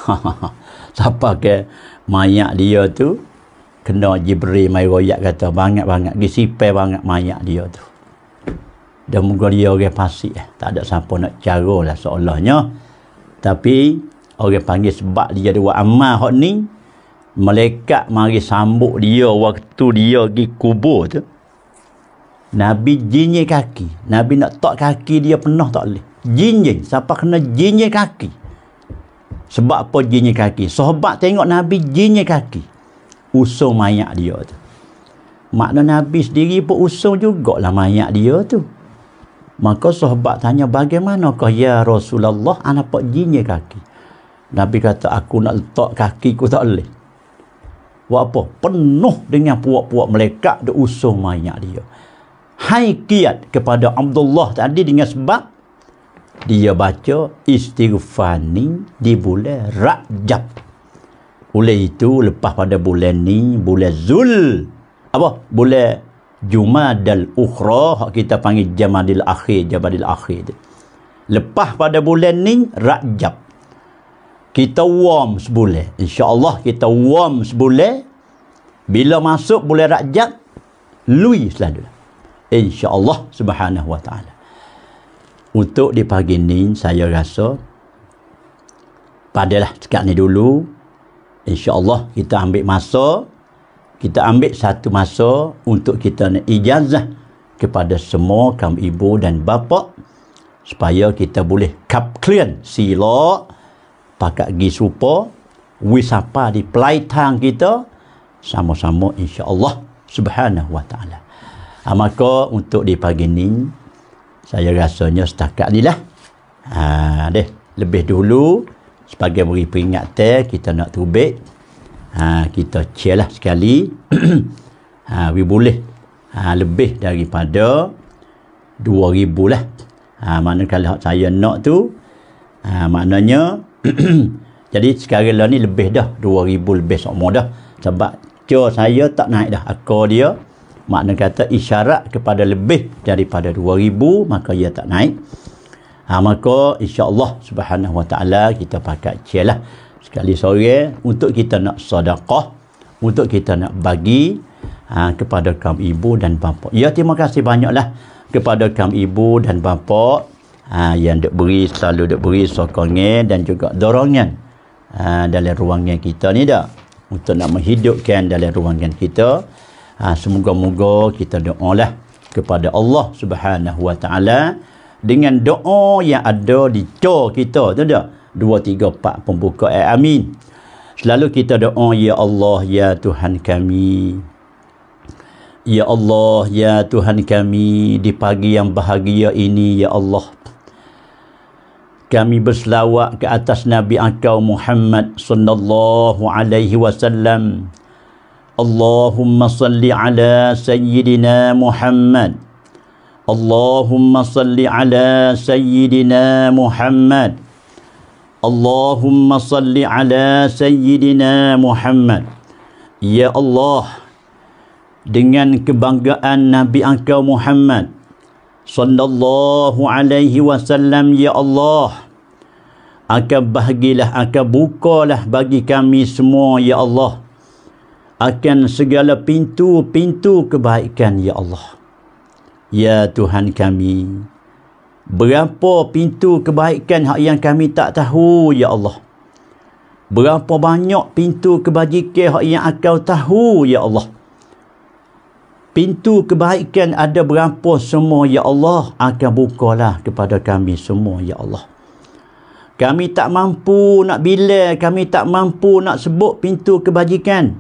Siapa ke mayak dia tu? kena Jibril mai royak kata banyak-banyak disipe banyak mayat dia tu dan muka dia orang pasik eh. tak ada siapa nak cara lah seolahnya tapi orang panggil sebab dia ada buat amal hak ni malaikat mari sambut dia waktu dia pergi kubur tu Nabi jinjing kaki Nabi nak tak kaki dia penuh tak boleh jinjing siapa kena jinjing kaki sebab apa jinjing kaki sahabat tengok Nabi jinjing kaki usung mayat dia tu makna Nabi sendiri pun usung jugalah mayat dia tu maka sahabat tanya bagaimana kau ya Rasulullah anak pak jinnya kaki Nabi kata aku nak letak kaki ku tak boleh buat apa penuh dengan puak-puak melekat dia usung mayat dia hai kiat kepada Abdullah tadi dengan sebab dia baca istighfani di bulan Rajab. Oleh itu lepas pada bulan ni bulan Zul apa bulan Jumadal Ukhra hak kita panggil Jamadil Akhir Jamadil Akhir tu. Lepas pada bulan ni Rajab. Kita warm sebulan. Insya-Allah kita warm sebulan. Bila masuk bulan Rajab lui selalu. Insya-Allah Subhanahu Wa Taala. Untuk di pagi ni saya rasa padalah sekat ni dulu InsyaAllah kita ambil masa kita ambil satu masa untuk kita nak ijazah kepada semua kaum ibu dan bapa supaya kita boleh kap clean sila pakat gi supa wisapa di tang kita sama-sama insyaAllah subhanahu wa ta'ala maka untuk di pagi ni saya rasanya setakat ni lah ha, deh, lebih dulu sebagai beri peringatan kita nak tubik ha, kita lah sekali [clears throat] ha, we boleh ha, lebih daripada dua ribu lah ha, mana kalau saya nak tu ha, maknanya [clears throat] jadi sekarang lah ni lebih dah dua ribu lebih sok dah sebab cua saya tak naik dah akar dia makna kata isyarat kepada lebih daripada dua ribu maka ia tak naik Ha, maka insyaAllah subhanahu wa ta'ala kita pakai cia lah. Sekali sore untuk kita nak sadaqah. Untuk kita nak bagi ha, kepada kaum ibu dan bapa. Ya terima kasih banyaklah kepada kaum ibu dan bapa ha, yang dek beri selalu dek beri sokongnya dan juga dorongnya ha, dalam ruangnya kita ni dah untuk nak menghidupkan dalam ruangnya kita ha, semoga-moga kita doa lah kepada Allah subhanahu wa ta'ala dengan doa yang ada di jaw kita tu dia dua tiga empat pembuka ayat eh, amin selalu kita doa ya Allah ya Tuhan kami ya Allah ya Tuhan kami di pagi yang bahagia ini ya Allah kami berselawat ke atas Nabi Engkau Muhammad sallallahu alaihi wasallam Allahumma salli ala sayyidina Muhammad Allahumma صل ala سيدنا Muhammad. Allahumma صل ala سيدنا Muhammad. Ya Allah, dengan kebanggaan Nabi engkau Muhammad sallallahu alaihi wasallam ya Allah akan bahagilah akan bukalah bagi kami semua ya Allah akan segala pintu-pintu kebaikan ya Allah Ya Tuhan kami, berapa pintu kebaikan hak yang kami tak tahu, Ya Allah. Berapa banyak pintu kebajikan hak yang akau tahu, Ya Allah. Pintu kebaikan ada berapa semua, Ya Allah, akan bukalah kepada kami semua, Ya Allah. Kami tak mampu nak bila, kami tak mampu nak sebut pintu kebajikan.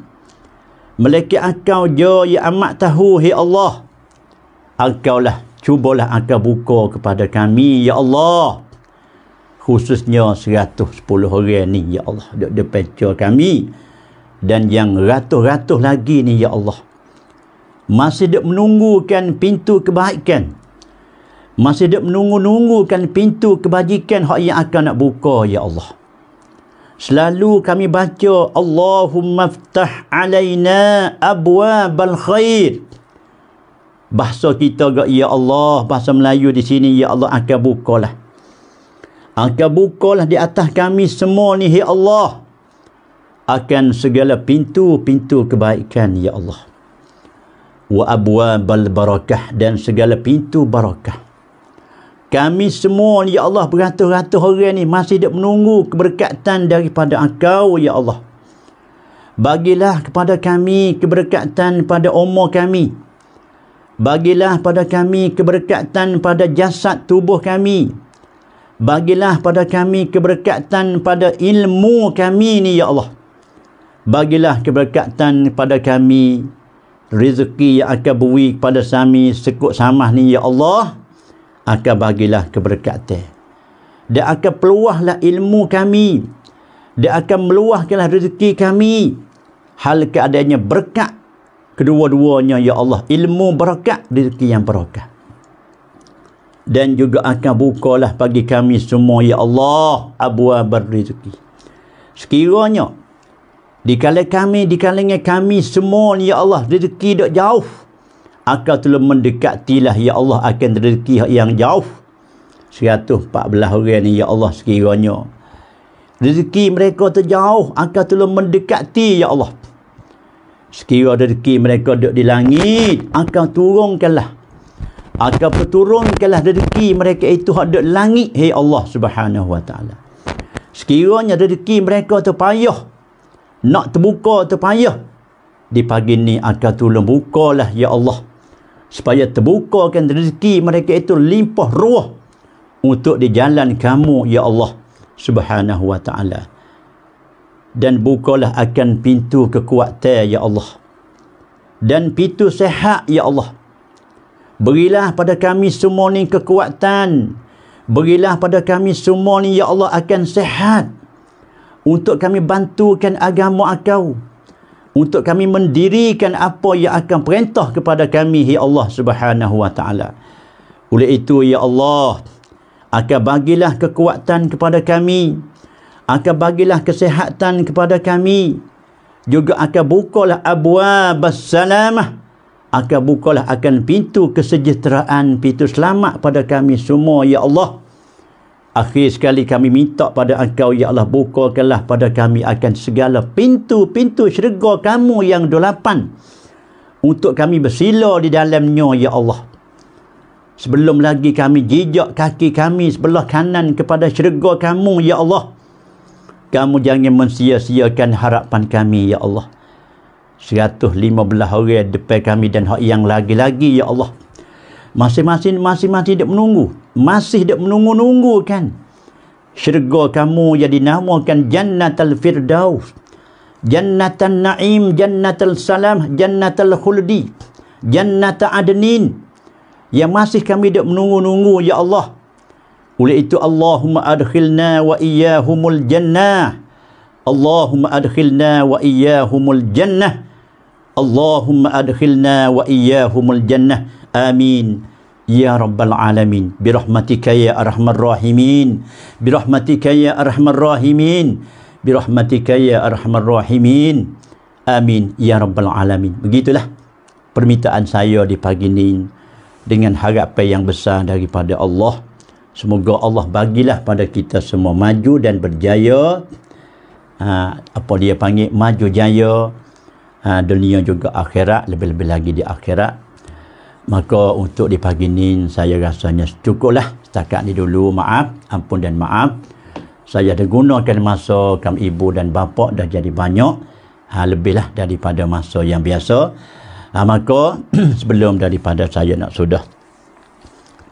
Melekat akau je, Ya amat tahu, Ya Allah. Ya Allah engkaulah cubalah engkau buka kepada kami ya Allah khususnya sepuluh orang ni ya Allah dia, dia pecah kami dan yang ratus-ratus lagi ni ya Allah masih dia menunggukan pintu kebaikan masih dia menunggu-nunggukan pintu kebajikan hak yang akan nak buka ya Allah Selalu kami baca Allahumma ftah alayna abwa bal khair bahasa kita ke ya Allah bahasa Melayu di sini ya Allah akan bukalah akan bukalah di atas kami semua ni ya Allah akan segala pintu-pintu kebaikan ya Allah wa abwabal barakah dan segala pintu barakah kami semua ni ya Allah beratus-ratus orang ni masih dia menunggu keberkatan daripada engkau ya Allah bagilah kepada kami keberkatan pada umur kami Bagilah pada kami keberkatan pada jasad tubuh kami. Bagilah pada kami keberkatan pada ilmu kami ni ya Allah. Bagilah keberkatan pada kami rezeki yang akan beri kepada kami sekut samah ni ya Allah. Akan bagilah keberkatan. Dia akan peluahlah ilmu kami. Dia akan meluahkanlah rezeki kami. Hal keadaannya berkat kedua-duanya ya Allah ilmu berkat rezeki yang berkat dan juga akan bukalah bagi kami semua ya Allah abwa berrezeki sekiranya di kala kami di kalangan kami semua ya Allah rezeki dak jauh akan telah mendekatilah ya Allah akan rezeki yang jauh 114 orang ni ya Allah sekiranya rezeki mereka terjauh akan telah mendekati ya Allah Sekiranya ada deki mereka duduk di langit, akan turunkanlah. Akan peturunkanlah deki mereka itu yang di langit. Hei Allah subhanahu wa ta'ala. Sekiranya deki mereka terpayah. Nak terbuka terpayah. Di pagi ni akan tolong bukalah ya Allah. Supaya terbukakan rezeki mereka itu limpah ruah. Untuk di jalan kamu ya Allah subhanahu wa ta'ala dan bukalah akan pintu kekuatan ya Allah dan pintu sehat ya Allah berilah pada kami semua ni kekuatan berilah pada kami semua ni ya Allah akan sehat untuk kami bantukan agama Akau untuk kami mendirikan apa yang akan perintah kepada kami ya Allah subhanahu wa ta'ala oleh itu ya Allah akan bagilah kekuatan kepada kami kepada kami akan bagilah kesihatan kepada kami juga akan bukalah abwab salamah akan bukalah akan pintu kesejahteraan pintu selamat pada kami semua ya Allah akhir sekali kami minta pada engkau ya Allah bukakanlah pada kami akan segala pintu-pintu syurga kamu yang delapan untuk kami bersila di dalamnya ya Allah sebelum lagi kami jejak kaki kami sebelah kanan kepada syurga kamu ya Allah kamu jangan mensia-siakan harapan kami, Ya Allah. 115 hari depan kami dan yang lagi-lagi, Ya Allah. Masing-masing, masing-masing dia menunggu. Masih dia menunggu-nunggu kan. Syurga kamu yang dinamakan Jannat al-Firdaus. Jannat al-Naim, Jannat al-Salam, Jannat al-Khuldi. Jannat adnin Yang masih kami dia menunggu-nunggu, Ya Allah. Oleh itu Allahumma adkhilna wa iyyahumul jannah. Allahumma adkhilna wa iyyahumul jannah. Allahumma adkhilna wa iyyahumul jannah. Amin. Ya Rabbal Alamin Birahmatika Ya Arhamar Rahimin Birahmatika Ya Arhamar Rahimin Birahmatika Ya Arhamar Rahimin Amin Ya Rabbal Alamin Begitulah permintaan saya di pagi ini dengan harapan yang besar daripada Allah Semoga Allah bagilah pada kita semua maju dan berjaya. Ha, apa dia panggil maju jaya ha, dunia juga akhirat lebih-lebih lagi di akhirat maka untuk di pagi ni saya rasanya cukuplah setakat ni dulu maaf ampun dan maaf saya ada gunakan masa kami ibu dan bapa dah jadi banyak ha, lebihlah daripada masa yang biasa ha, maka [clears throat] sebelum daripada saya nak sudah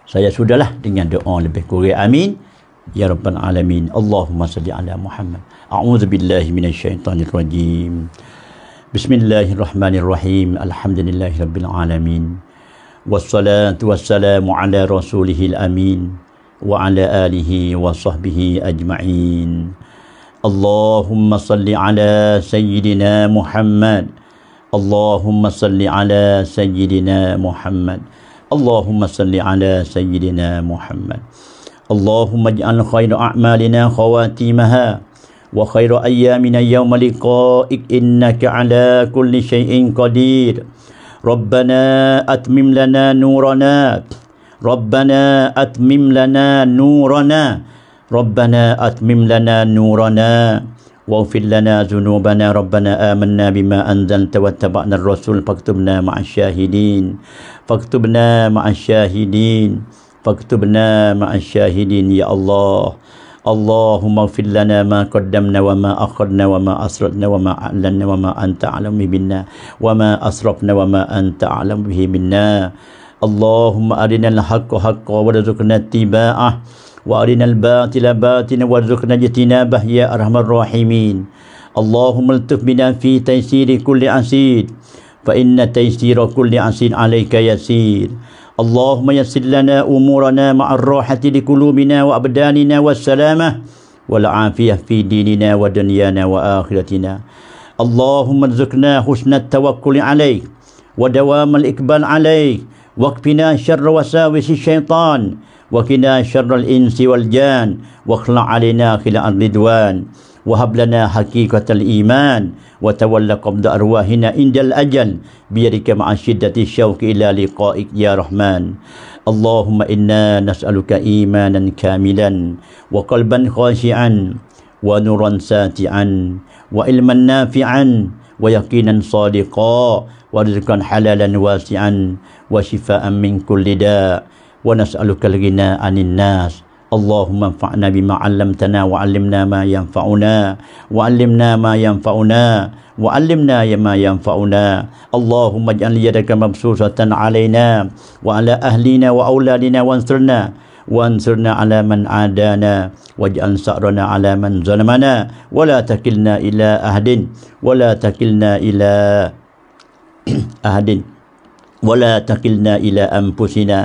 saya sudahlah dengan doa lebih kurang amin ya rabbal alamin allahumma salli ala muhammad a'udzu billahi minasyaitonir rajim bismillahirrahmanirrahim alhamdulillahirabbil alamin wassalatu wassalamu ala rasulihil amin wa ala alihi wa sahbihi ajma'in اللهم صل على سيدنا محمد اللهم صل على سيدنا محمد اللهم صل على سيدنا محمد اللهم اجعل خير أعمالنا خواتيمها وخير أيامنا يوم لقائك إنك على كل شيء قدير ربنا أتمم لنا نورنا ربنا أتمم لنا نورنا ربنا أتمم لنا نورنا واغفر لنا ذنوبنا ربنا آمنا بما أنزلت واتبعنا الرسول فاكتبنا مع الشاهدين faktubna ma'asyahidin faktubna ma'asyahidin ya Allah Allahumma fil ma qaddamna wa ma akhadna wa ma asrafna wa ma a'lanna wa ma anta a'lam bihi minna wa ma asrafna wa ma anta a'lam bihi minna Allahumma arina al-haqqa haqqa wa rizqna tiba'ah wa arina al-batila batina wa rizqna jitinabah ya arhamar rahimin Allahumma iltif bina fi tayisiri kulli asid فإن تيسير كل عسير عليك يسير اللهم يسر لنا أمورنا مع الراحة لقلوبنا وأبداننا والسلامة والعافية في ديننا ودنيانا وآخرتنا اللهم ارزقنا حسن التوكل عليك ودوام الإقبال عليك واكفنا شر وساوس الشيطان وكنا شر الإنس والجان واخلع علينا خلع الرضوان وهب لنا حقيقة الإيمان وتول قبض أرواحنا عند الأجل بيدك مع شدة الشوق إلى لقائك يا رحمن اللهم إنا نسألك إيمانا كاملا وقلبا خاشعا ونورا ساتعا وعلما نافعا ويقينا صادقا ورزقا حلالا واسعا وشفاء من كل داء ونسألك الغنى عن الناس اللهم انفعنا بما علمتنا وعلمنا ما ينفعنا وعلمنا ما ينفعنا وعلمنا ما ينفعنا اللهم اجعل يدك مبسوطة علينا وعلى أهلنا وأولادنا وانصرنا وانصرنا على من عادانا واجعل سأرنا على من ظلمنا ولا تكلنا إلى أحد ولا تكلنا إلى أحد ولا تكلنا إلى أنفسنا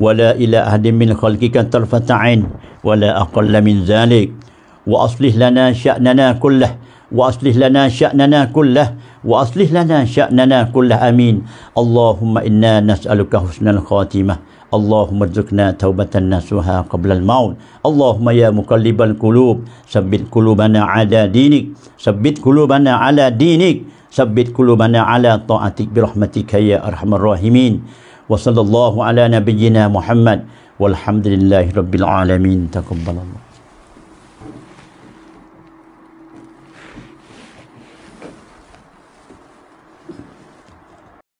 ولا إلى أحد من خلقك طرفة عين ولا أقل من ذلك وأصلح لنا شأننا كله وأصلح لنا شأننا كله وأصلح لنا شأننا كله أمين اللهم إنا نسألك حسن الخاتمة اللهم ارزقنا توبة نسوها قبل الموت اللهم يا مقلب القلوب ثبت قلوبنا على دينك ثبت قلوبنا على دينك ثبت قلوبنا على طاعتك برحمتك يا أرحم الراحمين وصلى الله على نبينا محمد والحمد لله رب العالمين تقبل الله